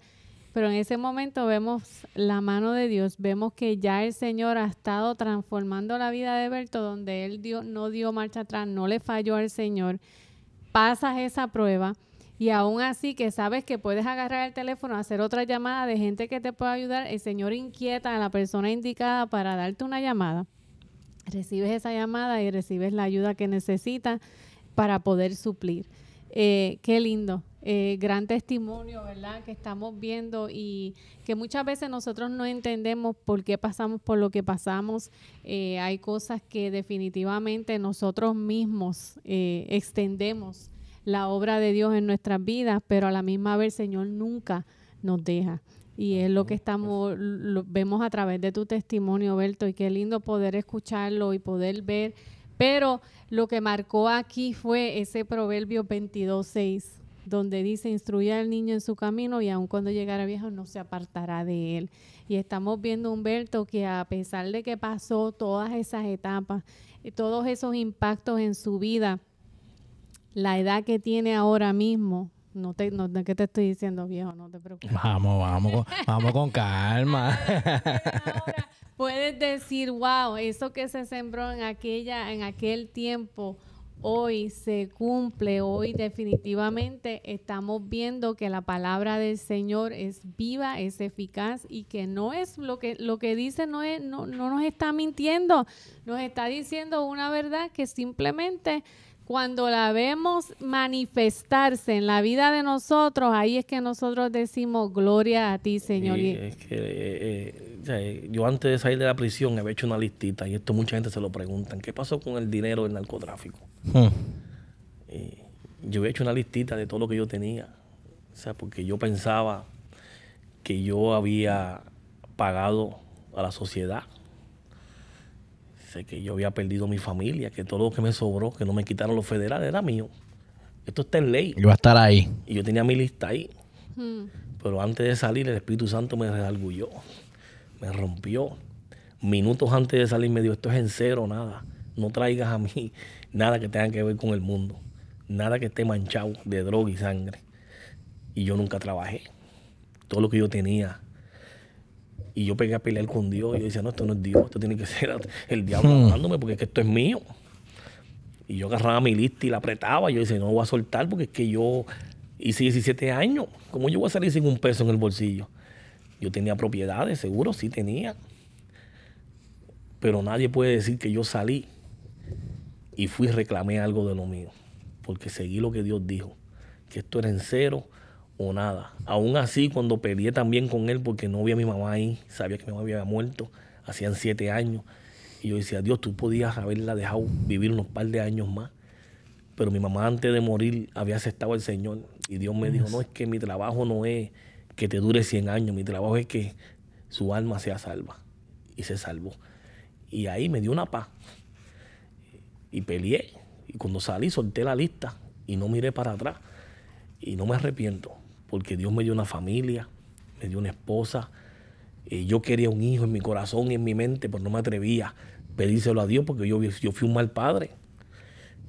pero en ese momento vemos la mano de Dios, vemos que ya el Señor ha estado transformando la vida de Berto, donde él no dio marcha atrás, no le falló al Señor. Pasas esa prueba y aún así que sabes que puedes agarrar el teléfono, hacer otra llamada de gente que te pueda ayudar, el Señor inquieta a la persona indicada para darte una llamada. Recibes esa llamada y recibes la ayuda que necesitas para poder suplir. Eh, qué lindo, eh, gran testimonio, ¿verdad? Que estamos viendo y que muchas veces nosotros no entendemos por qué pasamos por lo que pasamos. Eh, hay cosas que definitivamente nosotros mismos eh, extendemos la obra de Dios en nuestras vidas, pero a la misma vez el Señor nunca nos deja. Y es lo que estamos, lo vemos a través de tu testimonio, Berto, y qué lindo poder escucharlo y poder ver. Pero lo que marcó aquí fue ese proverbio 22.6 donde dice, instruye al niño en su camino y aun cuando llegara viejo no se apartará de él. Y estamos viendo, Humberto, que a pesar de que pasó todas esas etapas, eh, todos esos impactos en su vida, la edad que tiene ahora mismo, no te, ¿qué te estoy diciendo, viejo? No te preocupes. Vamos, vamos, vamos con calma. puedes decir, wow, eso que se sembró en aquella, en aquel tiempo hoy se cumple, hoy definitivamente estamos viendo que la palabra del Señor es viva, es eficaz y que no es lo que, lo que dice, no, es, no, no nos está mintiendo, nos está diciendo una verdad que simplemente cuando la vemos manifestarse en la vida de nosotros, ahí es que nosotros decimos gloria a ti, Señor. Eh, eh, eh, yo antes de salir de la prisión había hecho una listita y esto mucha gente se lo preguntan. ¿Qué pasó con el dinero del narcotráfico? Hmm. yo había hecho una listita de todo lo que yo tenía. O sea, porque yo pensaba que yo había pagado a la sociedad que yo había perdido mi familia, que todo lo que me sobró, que no me quitaron los federales, era mío. Esto está en ley. Iba a estar ahí. Y yo tenía mi lista ahí. Hmm. Pero antes de salir, el Espíritu Santo me redargulló, me rompió. Minutos antes de salir me dijo, esto es en cero, nada. No traigas a mí nada que tenga que ver con el mundo. Nada que esté manchado de droga y sangre. Y yo nunca trabajé. Todo lo que yo tenía y yo pegué a pelear con Dios. Y yo decía, no, esto no es Dios, esto tiene que ser el diablo hmm. porque es que esto es mío. Y yo agarraba mi lista y la apretaba. yo decía, no voy a soltar porque es que yo hice 17 años. ¿Cómo yo voy a salir sin un peso en el bolsillo? Yo tenía propiedades, seguro, sí tenía. Pero nadie puede decir que yo salí y fui y reclamé algo de lo mío. Porque seguí lo que Dios dijo. Que esto era en cero o nada. Aún así, cuando peleé también con él, porque no vi a mi mamá ahí, sabía que mi mamá había muerto, hacían siete años. Y yo decía, Dios, tú podías haberla dejado vivir unos par de años más. Pero mi mamá antes de morir había aceptado al Señor. Y Dios me dijo, no, es que mi trabajo no es que te dure 100 años, mi trabajo es que su alma sea salva. Y se salvó. Y ahí me dio una paz. Y peleé. Y cuando salí solté la lista y no miré para atrás. Y no me arrepiento porque Dios me dio una familia, me dio una esposa. Y eh, yo quería un hijo en mi corazón y en mi mente, pero no me atrevía a pedírselo a Dios porque yo, yo fui un mal padre.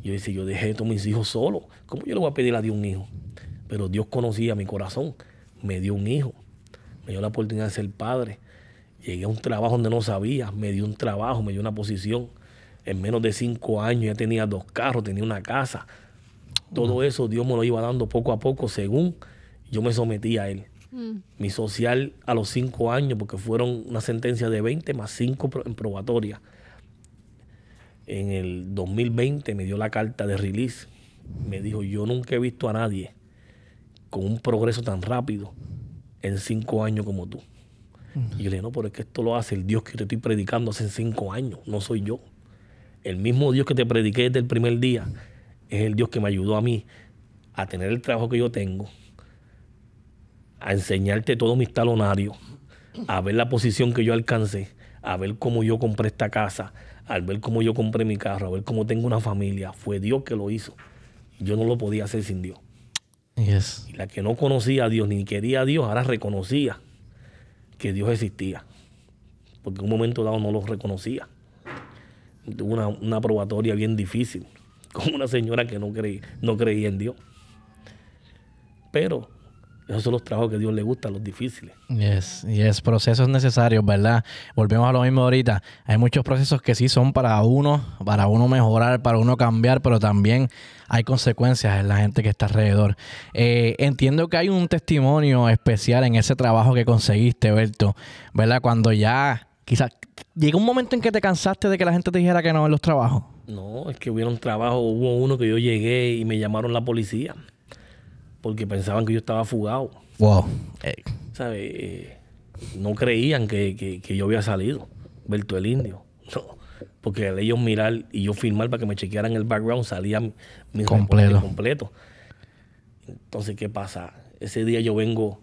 Yo decía, yo dejé a mis hijos solos. ¿Cómo yo le voy a pedir a Dios un hijo? Pero Dios conocía mi corazón, me dio un hijo, me dio la oportunidad de ser padre. Llegué a un trabajo donde no sabía, me dio un trabajo, me dio una posición. En menos de cinco años ya tenía dos carros, tenía una casa. Todo eso Dios me lo iba dando poco a poco según yo me sometí a él. Mm. Mi social a los cinco años, porque fueron una sentencia de 20 más 5 en probatoria. En el 2020 me dio la carta de release. Me dijo, yo nunca he visto a nadie con un progreso tan rápido en cinco años como tú. Y yo le dije, no, pero es que esto lo hace el Dios que te estoy predicando hace cinco años, no soy yo. El mismo Dios que te prediqué desde el primer día es el Dios que me ayudó a mí a tener el trabajo que yo tengo, a enseñarte todo mis talonarios, a ver la posición que yo alcancé, a ver cómo yo compré esta casa, a ver cómo yo compré mi carro, a ver cómo tengo una familia. Fue Dios que lo hizo. Yo no lo podía hacer sin Dios. Y la que no conocía a Dios ni quería a Dios, ahora reconocía que Dios existía. Porque en un momento dado no lo reconocía. Tuve una, probatoria bien difícil, con una señora que no, no creía en Dios. Pero esos son los trabajos que Dios le gusta, los difíciles. Yes, yes, procesos necesarios, ¿verdad? Volvemos a lo mismo ahorita. Hay muchos procesos que sí son para uno, para uno mejorar, para uno cambiar, pero también hay consecuencias en la gente que está alrededor. Eh, entiendo que hay un testimonio especial en ese trabajo que conseguiste, Berto, ¿verdad? Cuando ya quizás ¿Llega un momento en que te cansaste de que la gente te dijera que no en los trabajos. No, es que un trabajo, hubo uno que yo llegué y me llamaron la policía porque pensaban que yo estaba fugado. Wow. Eh, ¿Sabes? Eh, no creían que, yo había salido, Berto el Indio. Porque al ellos mirar y yo firmar para que me chequearan el background, salía mi completo. completo. Entonces, ¿qué pasa? Ese día yo vengo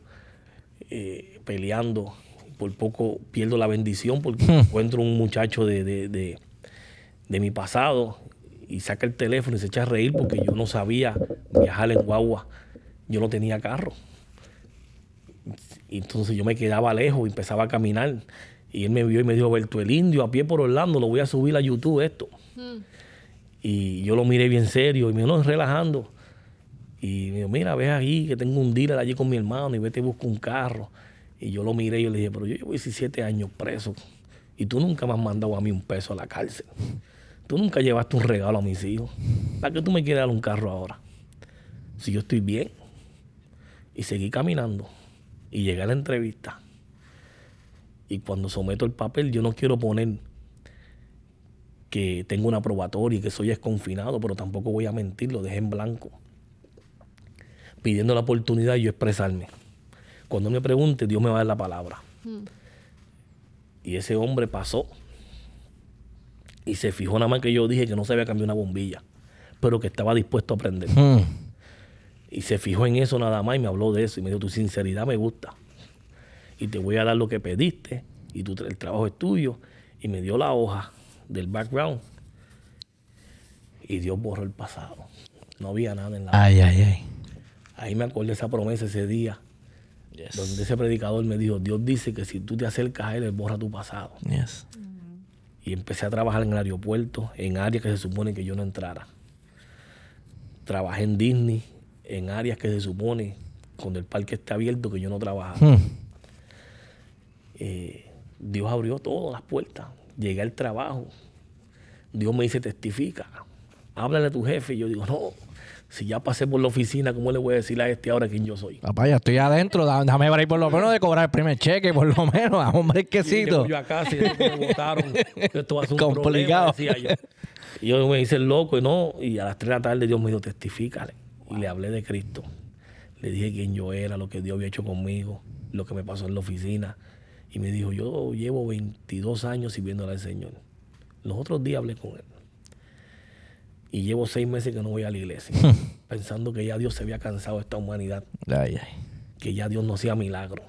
eh, peleando, por poco pierdo la bendición porque hmm. encuentro un muchacho de mi pasado y saca el teléfono y se echa a reír porque yo no sabía viajar en guagua yo no tenía carro. entonces yo me quedaba lejos y empezaba a caminar. Y él me vio y me dijo, Berto, el indio a pie por Orlando, lo voy a subir a YouTube esto. Hmm. Y yo lo miré bien serio y me dijo, relajando. Y me dijo, mira, ves ahí que tengo un dealer allí con mi hermano y vete y busco un carro. Y yo lo miré y yo le dije, pero yo llevo 17 años preso y tú nunca me has mandado a mí un peso a la cárcel. Tú nunca llevaste un regalo a mis hijos. ¿Para qué tú me quieres dar un carro ahora? Si yo estoy bien. Y seguí caminando. Y llegué a la entrevista. Y cuando someto el papel, yo no quiero poner que tengo una probatoria y que soy desconfinado, pero tampoco voy a mentir, lo dejé en blanco. Pidiendo la oportunidad de yo expresarme. Cuando me pregunte, Dios me va a dar la palabra. Hmm. Y ese hombre pasó y se fijó nada más que yo dije que no se había cambiado una bombilla, pero que estaba dispuesto a aprender. Hmm. Y se fijó en eso nada más y me habló de eso. Y me dijo, tu sinceridad me gusta. Y te voy a dar lo que pediste. Y tu, el trabajo es tuyo. Y me dio la hoja del background. Y Dios borró el pasado. No había nada en la Ay, ay, ay. Ahí me acordé esa promesa ese día. Donde ese predicador me dijo, Dios dice que si tú te acercas a Él, Él borra tu pasado. Y empecé a trabajar en el aeropuerto, en áreas que se supone que yo no entrara. Trabajé en Disney, en áreas que se supone, cuando el parque está abierto, que yo no trabajaba. Hmm. Eh, Dios abrió todas las puertas. Llegué al trabajo. Dios me dice, testifica. Háblale a tu jefe. Y yo digo, no, si ya pasé por la oficina, ¿cómo le voy a decir a este ahora quién yo soy? Papá, ya estoy adentro, dame para por lo menos de cobrar el primer cheque, por lo menos, a un brequecito. Yo acá, si me votaron, esto va a ser yo. yo me hice loco y no, y a las 3 de la tarde Dios me dijo, testifícale. Y le hablé de Cristo. Le dije quién yo era, lo que Dios había hecho conmigo, lo que me pasó en la oficina. Y me dijo, yo llevo 22 años sirviéndole al Señor. Los otros días hablé con él. Y llevo seis meses que no voy a la iglesia, pensando que ya Dios se había cansado de esta humanidad. Que ya Dios no hacía milagros,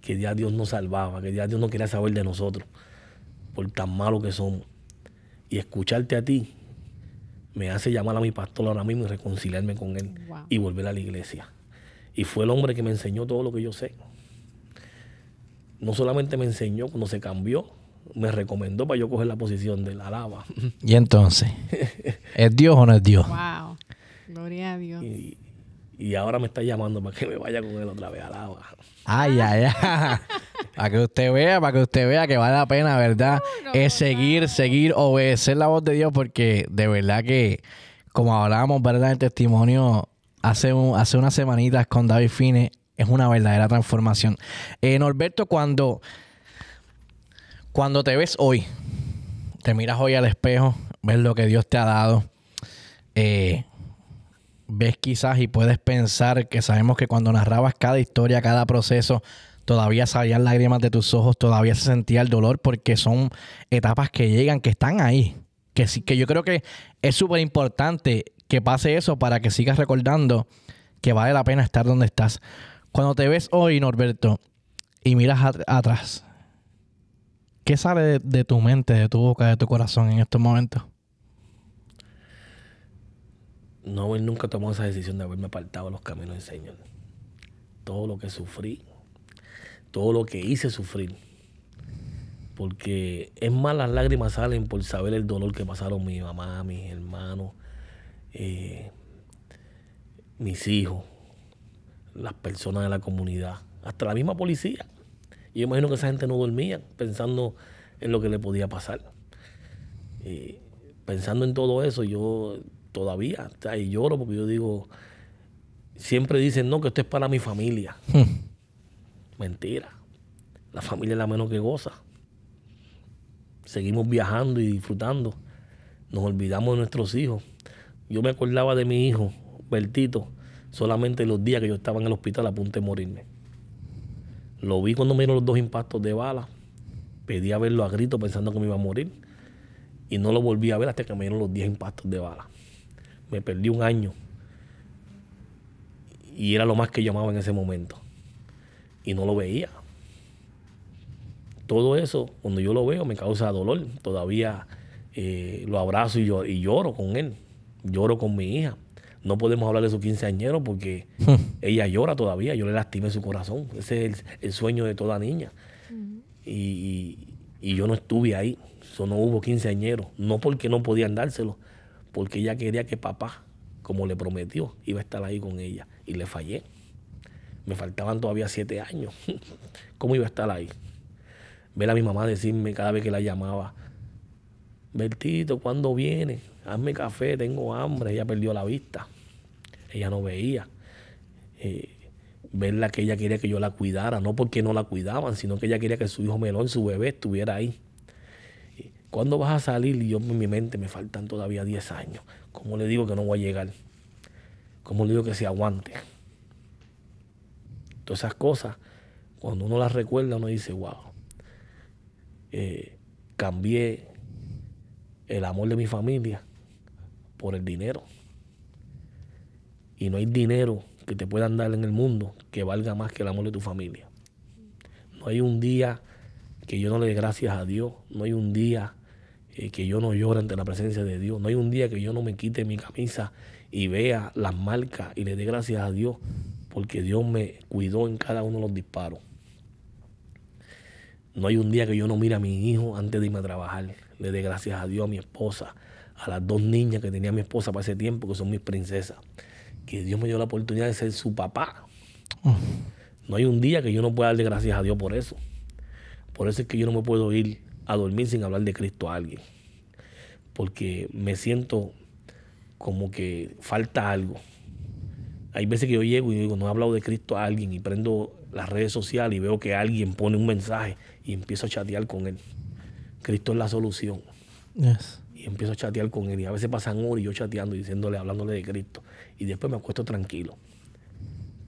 que ya Dios nos salvaba, que ya Dios no quería saber de nosotros, por tan malo que somos. Y escucharte a ti me hace llamar a mi pastor ahora mismo y reconciliarme con él y volver a la iglesia. Y fue el hombre que me enseñó todo lo que yo sé. No solamente me enseñó cuando se cambió, me recomendó para yo coger la posición de la lava. Y entonces, ¿es Dios o no es Dios? Wow, gloria a Dios. Y, ahora me está llamando para que me vaya con él otra vez a lava. Ay, ay, ay. Para que usted vea, para que usted vea que vale la pena, ¿verdad? es seguir, seguir, obedecer la voz de Dios, porque de verdad que, como hablábamos, ¿verdad? El testimonio hace, hace unas semanitas con David Fine es una verdadera transformación. Eh, Norberto, cuando, cuando te ves hoy, te miras hoy al espejo, ves lo que Dios te ha dado, eh, ves quizás y puedes pensar que sabemos que cuando narrabas cada historia, cada proceso, todavía salían lágrimas de tus ojos, todavía se sentía el dolor porque son etapas que llegan, que están ahí. Que, sí, que yo creo que es súper importante que pase eso para que sigas recordando que vale la pena estar donde estás. Cuando te ves hoy, Norberto, y miras atrás, ¿qué sale de, tu mente, de tu boca, de tu corazón en estos momentos? no él nunca tomó esa decisión de haberme apartado de los caminos del Señor. Todo lo que sufrí, todo lo que hice sufrir. Porque es más, las lágrimas salen por saber el dolor que pasaron mi mamá, mis hermanos, eh, mis hijos, las personas de la comunidad, hasta la misma policía. Y yo imagino que esa gente no dormía pensando en lo que le podía pasar. Eh, pensando en todo eso, yo todavía, ahí lloro porque yo digo, siempre dicen, no, que esto es para mi familia. Hmm. Mentira. La familia es la menos que goza. Seguimos viajando y disfrutando. Nos olvidamos de nuestros hijos. Yo me acordaba de mi hijo, Bertito, solamente los días que yo estaba en el hospital a punto de morirme. Lo vi cuando me dieron los dos impactos de bala. Pedí a verlo a grito pensando que me iba a morir. Y no lo volví a ver hasta que me dieron los diez impactos de bala. Me perdí un año. Y era lo más que llamaba en ese momento y no lo veía. Todo eso, cuando yo lo veo, me causa dolor. Todavía eh, lo abrazo y, yo, y lloro con él. Lloro con mi hija. No podemos hablar de su quinceañero porque ella llora todavía. Yo le lastimé su corazón. Ese es el, sueño de toda niña. y, yo no estuve ahí. Eso no hubo quinceañero. No porque no podían dárselo, porque ella quería que papá, como le prometió, iba a estar ahí con ella. Y le fallé. Me faltaban todavía siete años. ¿Cómo iba a estar ahí? Ver a mi mamá decirme cada vez que la llamaba, Bertito, ¿cuándo viene? Hazme café, tengo hambre. Ella perdió la vista. Ella no veía. Eh, verla que ella quería que yo la cuidara, no porque no la cuidaban, sino que ella quería que su hijo melón, su bebé, estuviera ahí. ¿Cuándo vas a salir? Y yo en mi mente me faltan todavía diez años. ¿Cómo le digo que no voy a llegar? ¿Cómo le digo que se aguante? Todas esas cosas, cuando uno las recuerda, uno dice, wow, eh, cambié el amor de mi familia por el dinero. Y no hay dinero que te puedan dar en el mundo que valga más que el amor de tu familia. No hay un día que yo no le dé gracias a Dios. No hay un día eh, que yo no llore ante la presencia de Dios. No hay un día que yo no me quite mi camisa y vea las marcas y le dé gracias a Dios porque Dios me cuidó en cada uno de los disparos. No hay un día que yo no mire a mi hijo antes de irme a trabajar. Le dé gracias a Dios, a mi esposa, a las dos niñas que tenía mi esposa para ese tiempo, que son mis princesas. Que Dios me dio la oportunidad de ser su papá. No hay un día que yo no pueda darle gracias a Dios por eso. Por eso es que yo no me puedo ir a dormir sin hablar de Cristo a alguien. Porque me siento como que falta algo. Hay veces que yo llego y digo, no he hablado de Cristo a alguien y prendo las redes sociales y veo que alguien pone un mensaje y empiezo a chatear con él. Cristo es la solución. Y empiezo a chatear con él. Y a veces pasan horas y yo chateando, diciéndole, hablándole de Cristo. Y después me acuesto tranquilo.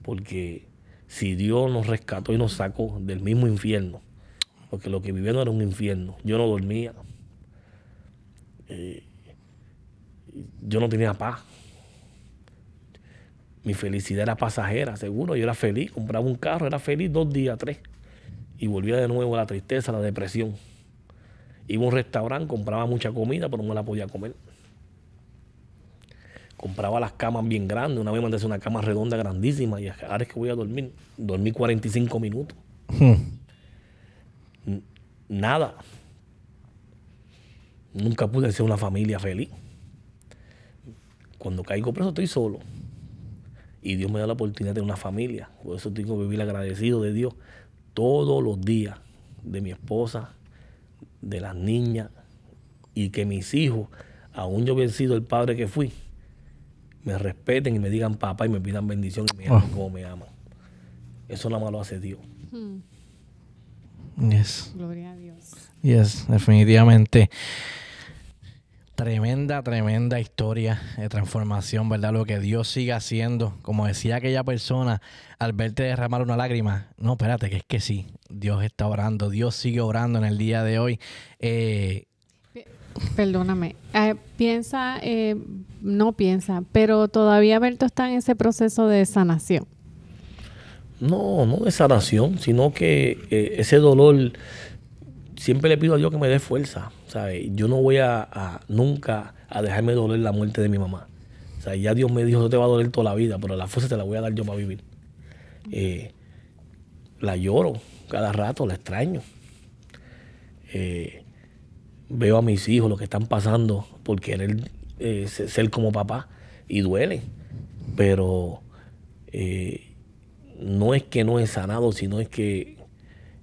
Porque si Dios nos rescató y nos sacó del mismo infierno, porque lo que vivía no era un infierno. Yo no dormía. Eh, yo no tenía paz. Mi felicidad era pasajera, seguro. Yo era feliz, compraba un carro, era feliz dos días, tres. Y volvía de nuevo a la tristeza, la depresión. Iba a un restaurante, compraba mucha comida, pero no la podía comer. Compraba las camas bien grandes. Una vez mandé una cama redonda grandísima y ahora es que voy a dormir. Dormí 45 minutos. Hmm. Nada. Nunca pude ser una familia feliz. Cuando caigo preso estoy solo y Dios me da la oportunidad de tener una familia. Por eso tengo que vivir agradecido de Dios todos los días, de mi esposa, de las niñas, y que mis hijos, aún yo vencido sido el padre que fui, me respeten y me digan papá y me pidan bendición y me amen ah. como me amo Eso nada más lo hace Dios. Hmm. Yes. Gloria a Dios. Yes, definitivamente. Tremenda, tremenda historia de transformación, ¿verdad? Lo que Dios sigue haciendo. Como decía aquella persona, al verte derramar una lágrima, no, espérate, que es que sí, Dios está orando, Dios sigue orando en el día de hoy. Eh, Perdóname, eh, piensa, eh, no piensa, pero todavía Berto está en ese proceso de sanación. No, no de sanación, sino que ese dolor siempre le pido a Dios que me dé fuerza, Yo no voy a, nunca a dejarme doler la muerte de mi mamá. O sea, ya Dios me dijo, no te va a doler toda la vida, pero la fuerza te la voy a dar yo para vivir. Eh, la lloro cada rato, la extraño. Eh, veo a mis hijos lo que están pasando por querer eh, ser como papá y duele. Pero no es que no es sanado, sino es que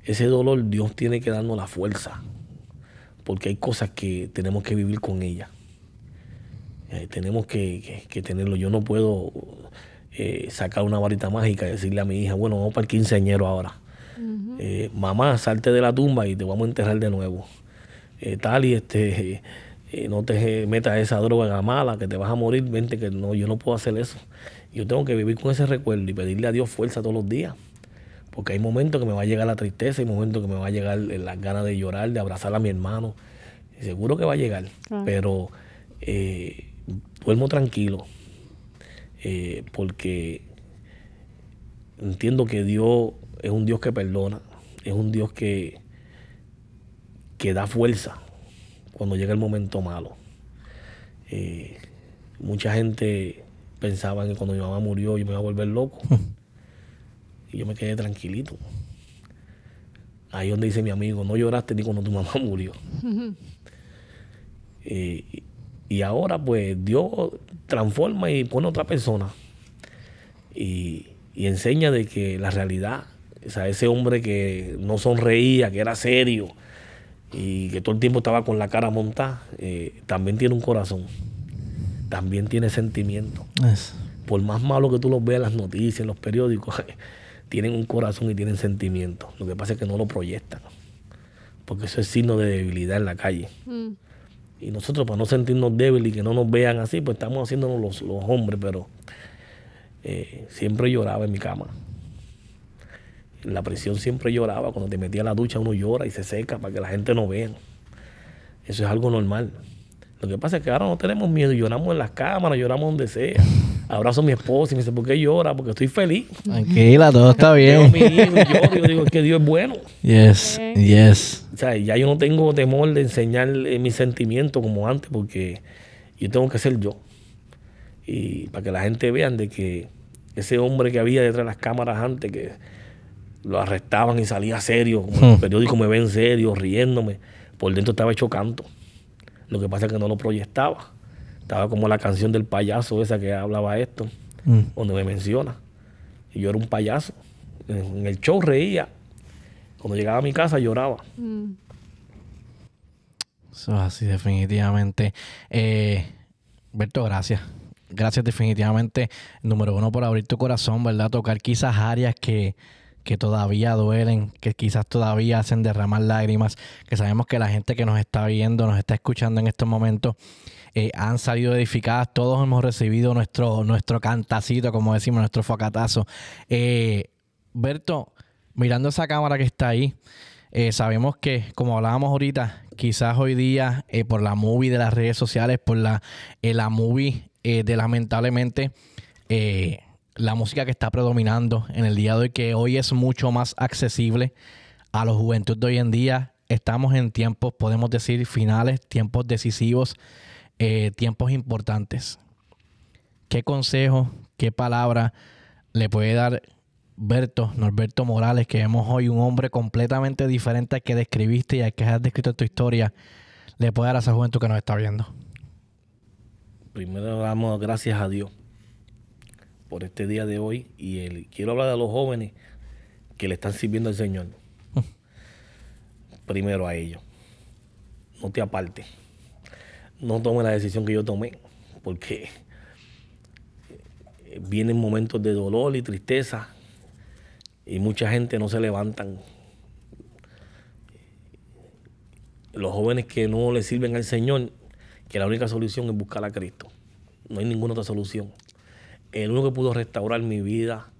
ese dolor Dios tiene que darnos la fuerza, porque hay cosas que tenemos que vivir con ella. Eh, tenemos que, tenerlo. Yo no puedo eh, sacar una varita mágica y decirle a mi hija, bueno, vamos para el quinceañero ahora. Eh, mamá, salte de la tumba y te vamos a enterrar de nuevo. tal y este, no te metas esa droga mala, que te vas a morir, vente, que no, yo no puedo hacer eso. Yo tengo que vivir con ese recuerdo y pedirle a Dios fuerza todos los días. Porque hay momentos que me va a llegar la tristeza, hay momentos que me va a llegar las ganas de llorar, de abrazar a mi hermano. Seguro que va a llegar, ah. pero eh, duermo tranquilo. Eh, porque entiendo que Dios es un Dios que perdona, es un Dios que, que da fuerza cuando llega el momento malo. Eh, mucha gente pensaba que cuando mi mamá murió yo me iba a volver loco. yo me quedé tranquilito. Ahí donde dice mi amigo, no lloraste ni cuando tu mamá murió. Eh, y, ahora pues Dios transforma y pone otra persona. Y, enseña de que la realidad, o sea, ese hombre que no sonreía, que era serio y que todo el tiempo estaba con la cara montada, eh, también tiene un corazón, también tiene sentimiento. Por más malo que tú lo veas en las noticias, en los periódicos, tienen un corazón y tienen sentimientos. Lo que pasa es que no lo proyectan. Porque eso es signo de debilidad en la calle. Mm. Y nosotros, para no sentirnos débiles y que no nos vean así, pues estamos haciéndonos los, hombres, pero eh, siempre lloraba en mi cama. la prisión siempre lloraba. Cuando te metía a la ducha uno llora y se seca para que la gente no vea. Eso es algo normal. Lo que pasa es que ahora no tenemos miedo, lloramos en las cámaras, lloramos donde sea abrazo a mi esposa y me dice, ¿por qué llora? Porque estoy feliz. Tranquila, todo está bien. Yo, digo, es que Dios es bueno. Yes, yes. O sea, ya yo no tengo temor de enseñar eh, mis sentimientos como antes, porque yo tengo que ser yo. Y para que la gente vean de que ese hombre que había detrás de las cámaras antes, que lo arrestaban y salía serio, como hmm. el periódico me ven serio, riéndome, por dentro estaba hecho canto. Lo que pasa es que no lo proyectaba estaba como la canción del payaso esa que hablaba esto, mm. donde me menciona. Y yo era un payaso. En el show reía. Cuando llegaba a mi casa lloraba. Mm. Eso así, definitivamente. Eh, Berto, gracias. Gracias definitivamente, número uno, por abrir tu corazón, ¿verdad? Tocar quizás áreas que, que todavía duelen, que quizás todavía hacen derramar lágrimas, que sabemos que la gente que nos está viendo, nos está escuchando en estos momentos, eh, han salido edificadas, todos hemos recibido nuestro, nuestro cantacito, como decimos, nuestro focatazo. Eh, Berto, mirando esa cámara que está ahí, eh, sabemos que, como hablábamos ahorita, quizás hoy día por la movie de las redes sociales, por la, la movie de lamentablemente la música que está predominando en el día de hoy, que hoy es mucho más accesible a la juventud de hoy en día. Estamos en tiempos, podemos decir, finales, tiempos decisivos eh, tiempos importantes. ¿Qué consejo, qué palabra le puede dar Berto, Norberto Morales, que vemos hoy un hombre completamente diferente al que describiste y al que has descrito en tu historia, le puede dar a esa juventud que nos está viendo? Primero damos gracias a Dios por este día de hoy y quiero hablar de los jóvenes que le están sirviendo al Señor. Mm. Primero a ellos. No te apartes no tome la decisión que yo tomé, porque eh, vienen momentos de dolor y tristeza y mucha gente no se levantan. Los jóvenes que no le sirven al Señor, que la única solución es buscar a Cristo. No hay ninguna otra solución. El único que pudo restaurar mi vida,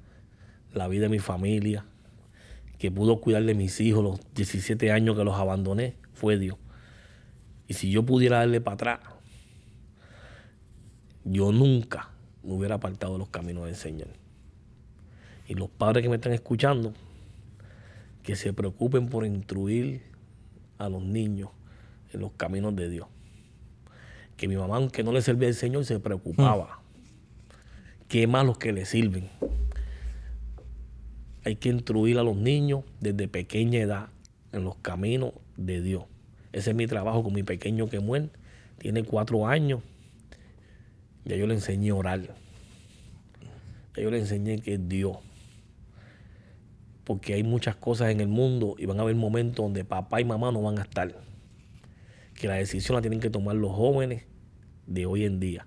la vida de mi familia, que pudo cuidar de mis hijos los 17 años que los abandoné, fue Dios. Y si yo pudiera darle para atrás, yo nunca me hubiera apartado de los caminos del Señor. Y los padres que me están escuchando, que se preocupen por instruir a los niños en los caminos de Dios. Que mi mamá, aunque no le servía el Señor, se preocupaba. ¿Qué más los que le sirven. Hay que instruir a los niños desde pequeña edad en los caminos de Dios. Ese es mi trabajo con mi pequeño que muere. Tiene cuatro años. Ya yo le enseñé a orar. Ya yo le enseñé que es Dios. Porque hay muchas cosas en el mundo y van a haber momentos donde papá y mamá no van a estar. Que la decisión la tienen que tomar los jóvenes de hoy en día.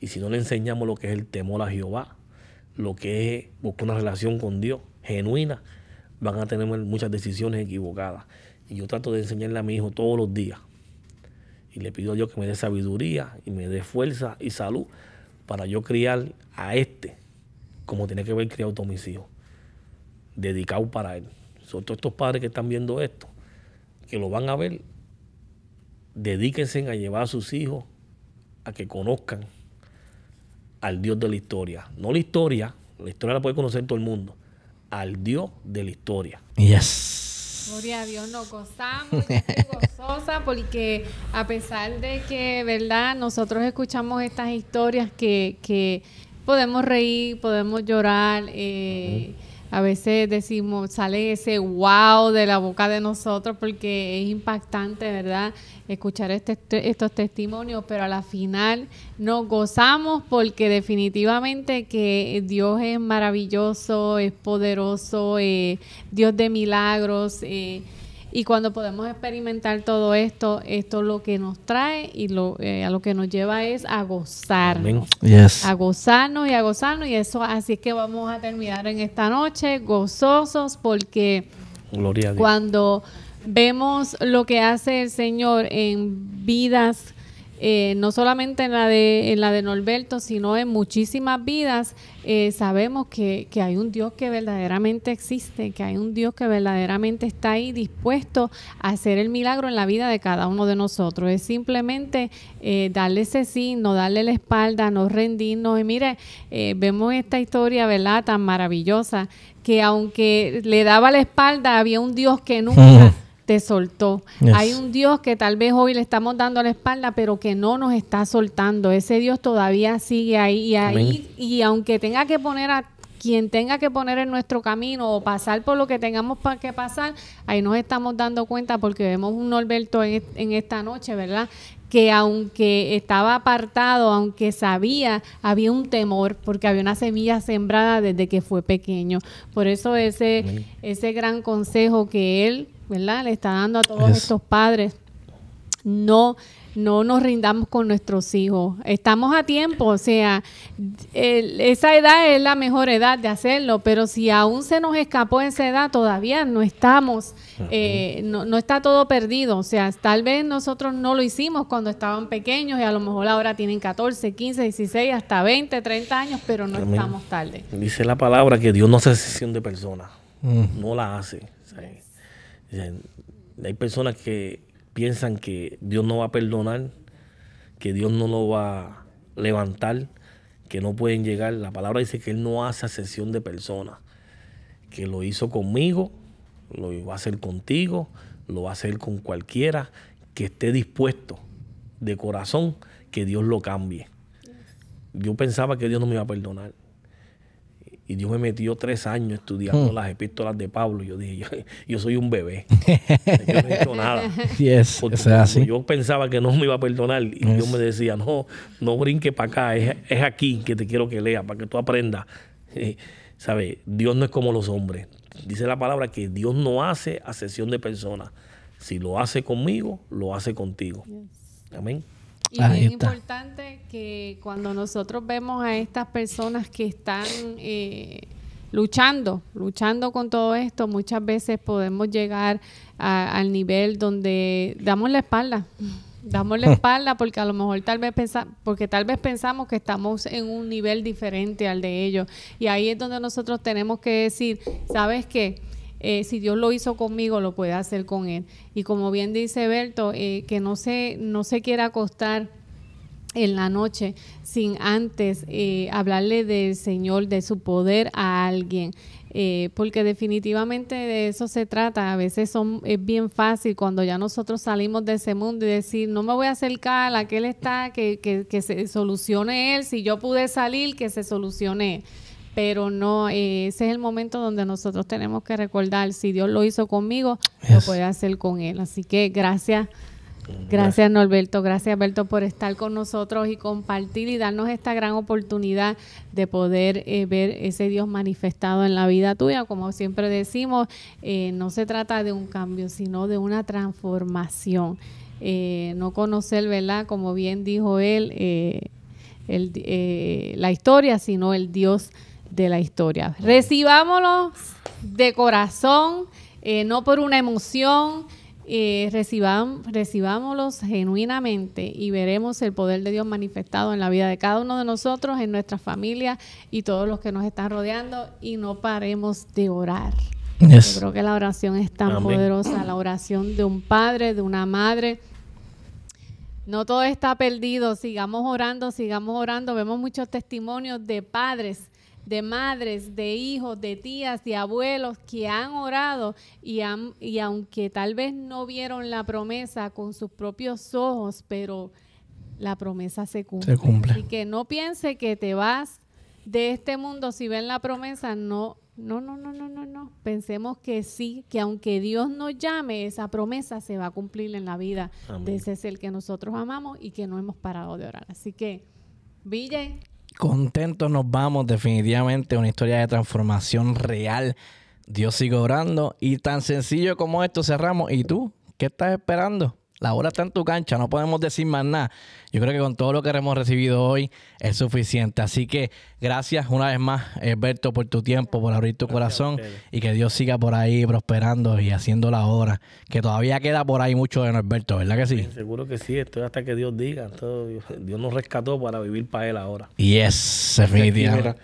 Y si no le enseñamos lo que es el temor a Jehová, lo que es buscar una relación con Dios genuina, van a tener muchas decisiones equivocadas. Y yo trato de enseñarle a mi hijo todos los días. Y le pido a Dios que me dé sabiduría y me dé fuerza y salud para yo criar a este como tenía que haber criado todos mis hijos. Dedicado para él. Sobre todo estos padres que están viendo esto, que lo van a ver, dedíquense a llevar a sus hijos a que conozcan al Dios de la historia. No la historia, la historia la puede conocer todo el mundo. Al Dios de la historia. Yes. Gloria a Dios, nos gozamos, gozosa, porque a pesar de que, ¿verdad? Nosotros escuchamos estas historias que, que podemos reír, podemos llorar, eh, a veces decimos, sale ese wow de la boca de nosotros porque es impactante, ¿verdad? Escuchar este, este, estos testimonios, pero a la final nos gozamos porque definitivamente que Dios es maravilloso, es poderoso, eh, Dios de milagros. Eh, y cuando podemos experimentar todo esto, esto lo que nos trae y lo, eh, a lo que nos lleva es a gozar, A gozarnos y a gozarnos. Y eso así es que vamos a terminar en esta noche gozosos porque cuando vemos lo que hace el Señor en vidas eh, no solamente en la, de, en la de Norberto, sino en muchísimas vidas, eh, sabemos que, que, hay un Dios que verdaderamente existe, que hay un Dios que verdaderamente está ahí dispuesto a hacer el milagro en la vida de cada uno de nosotros. Es simplemente eh, darle ese signo, darle la espalda, no rendirnos. Y mire, vemos esta historia, ¿verdad?, tan maravillosa, que aunque le daba la espalda, había un Dios que nunca... te soltó. Hay un Dios que tal vez hoy le estamos dando la espalda, pero que no nos está soltando. Ese Dios todavía sigue ahí y ahí, y aunque tenga que poner a quien tenga que poner en nuestro camino o pasar por lo que tengamos para que pasar, ahí nos estamos dando cuenta porque vemos un Norberto en, esta noche, ¿verdad? que aunque estaba apartado, aunque sabía, había un temor porque había una semilla sembrada desde que fue pequeño. Por eso ese, ese gran consejo que él, ¿verdad? Le está dando a todos estos padres, no no nos rindamos con nuestros hijos. Estamos a tiempo, o sea, esa edad es la mejor edad de hacerlo, pero si aún se nos escapó esa edad, todavía no estamos, eh, no, no, está todo perdido. O sea, tal vez nosotros no lo hicimos cuando estaban pequeños y a lo mejor ahora tienen 14, 15, 16, hasta 20, 30 años, pero no estamos tarde. Dice la palabra que Dios no hace sesión de personas, mm. no la hace. hay personas que piensan que Dios no va a perdonar, que Dios no lo va a levantar, que no pueden llegar. La palabra dice que Él no hace sesión de personas, que lo hizo conmigo, lo va a hacer contigo, lo va a hacer con cualquiera que esté dispuesto de corazón que Dios lo cambie. Yo pensaba que Dios no me iba a perdonar. Y Dios me metió tres años estudiando hmm. las epístolas de Pablo. Yo dije, yo, soy un bebé. yo no he hecho nada. Yes, sea, Yo pensaba que no me iba a perdonar. Y Dios me decía, no, no brinque para acá. Es, aquí que te quiero que leas, para que tú aprendas. Eh, ¿Sabes? Dios no es como los hombres. Dice la palabra que Dios no hace a sesión de personas. Si lo hace conmigo, lo hace contigo. Amén. Y es importante que cuando nosotros vemos a estas personas que están eh, luchando, luchando con todo esto, muchas veces podemos llegar al nivel donde damos la espalda. Damos la espalda porque a lo mejor tal vez porque tal vez pensamos que estamos en un nivel diferente al de ellos. Y ahí es donde nosotros tenemos que decir, ¿sabes qué? Eh, si Dios lo hizo conmigo, lo puede hacer con él. Y como bien dice Berto, eh, que no se, no se quiera acostar en la noche sin antes eh, hablarle del Señor, de su poder a alguien. porque definitivamente de eso se trata. A veces son, es bien fácil cuando ya nosotros salimos de ese mundo y decir, no me voy a acercar a aquel está, que, que, que se solucione él, si yo pude salir, que se solucione pero no, eh, ese es el momento donde nosotros tenemos que recordar, si Dios lo hizo conmigo, lo puede hacer con Él. Así que gracias. Gracias Norberto, gracias Alberto por estar con nosotros y compartir y darnos esta gran oportunidad de poder eh, ver ese Dios manifestado en la vida tuya. Como siempre decimos, eh, no se trata de un cambio, sino de una transformación. no conocer, ¿verdad? Como bien dijo él, la historia, sino el Dios de la historia. Recibámoslo de corazón, eh, no por una emoción, eh, recibámoslos genuinamente y veremos el poder de Dios manifestado en la vida de cada uno de nosotros, en nuestra familia y todos los que nos están rodeando y no paremos de orar. Yo creo que la oración es tan poderosa, la oración de un padre, de una madre. No todo está perdido, sigamos orando, sigamos orando. Vemos muchos testimonios de padres de madres, de hijos, de tías, de abuelos que han orado y, y aunque tal vez no vieron la promesa con sus propios ojos, pero la promesa se cumple. Se Así que no piense que te vas de este mundo si ven la promesa, no no, no, no, no, no, no. Pensemos que sí, que aunque Dios nos llame, esa promesa se va a cumplir en la vida de ese es el que nosotros amamos y que no hemos parado de orar. Así que, Ville, Contentos nos vamos, definitivamente una historia de transformación real. Dios sigue orando y tan sencillo como esto cerramos. ¿Y tú qué estás esperando? La hora está en tu cancha, no podemos decir más nada. Yo creo que con todo lo que hemos recibido hoy es suficiente. Así que gracias una vez más, Alberto, por tu tiempo, por abrir tu corazón y que Dios siga por ahí prosperando y haciendo la obra. Que todavía queda por ahí mucho de Norberto, ¿verdad que sí? seguro que sí, estoy hasta que Dios diga. Dios nos rescató para vivir para Él ahora. Yes, definitivamente.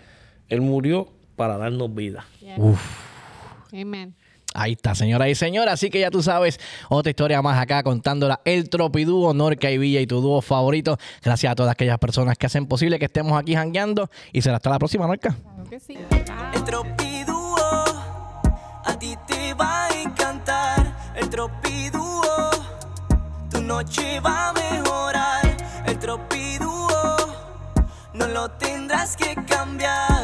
Él murió para darnos vida. Yeah. Ahí está, señora y señora. Así que ya tú sabes, otra historia más acá contándola el Tropidúo, Norca y Villa y tu dúo favorito. Gracias a todas aquellas personas que hacen posible que estemos aquí jangueando. Y será hasta la próxima, Norca. El Tropidúo, a ti te va a encantar. El Tropidúo, tu noche va a mejorar. El Tropidúo, no lo tendrás que cambiar.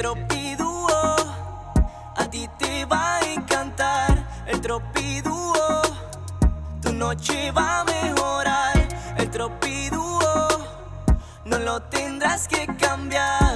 tropiduo, a ti te va a encantar el tropiduo, Tu noche va a mejorar el tropiduo, no lo tendrás que cambiar.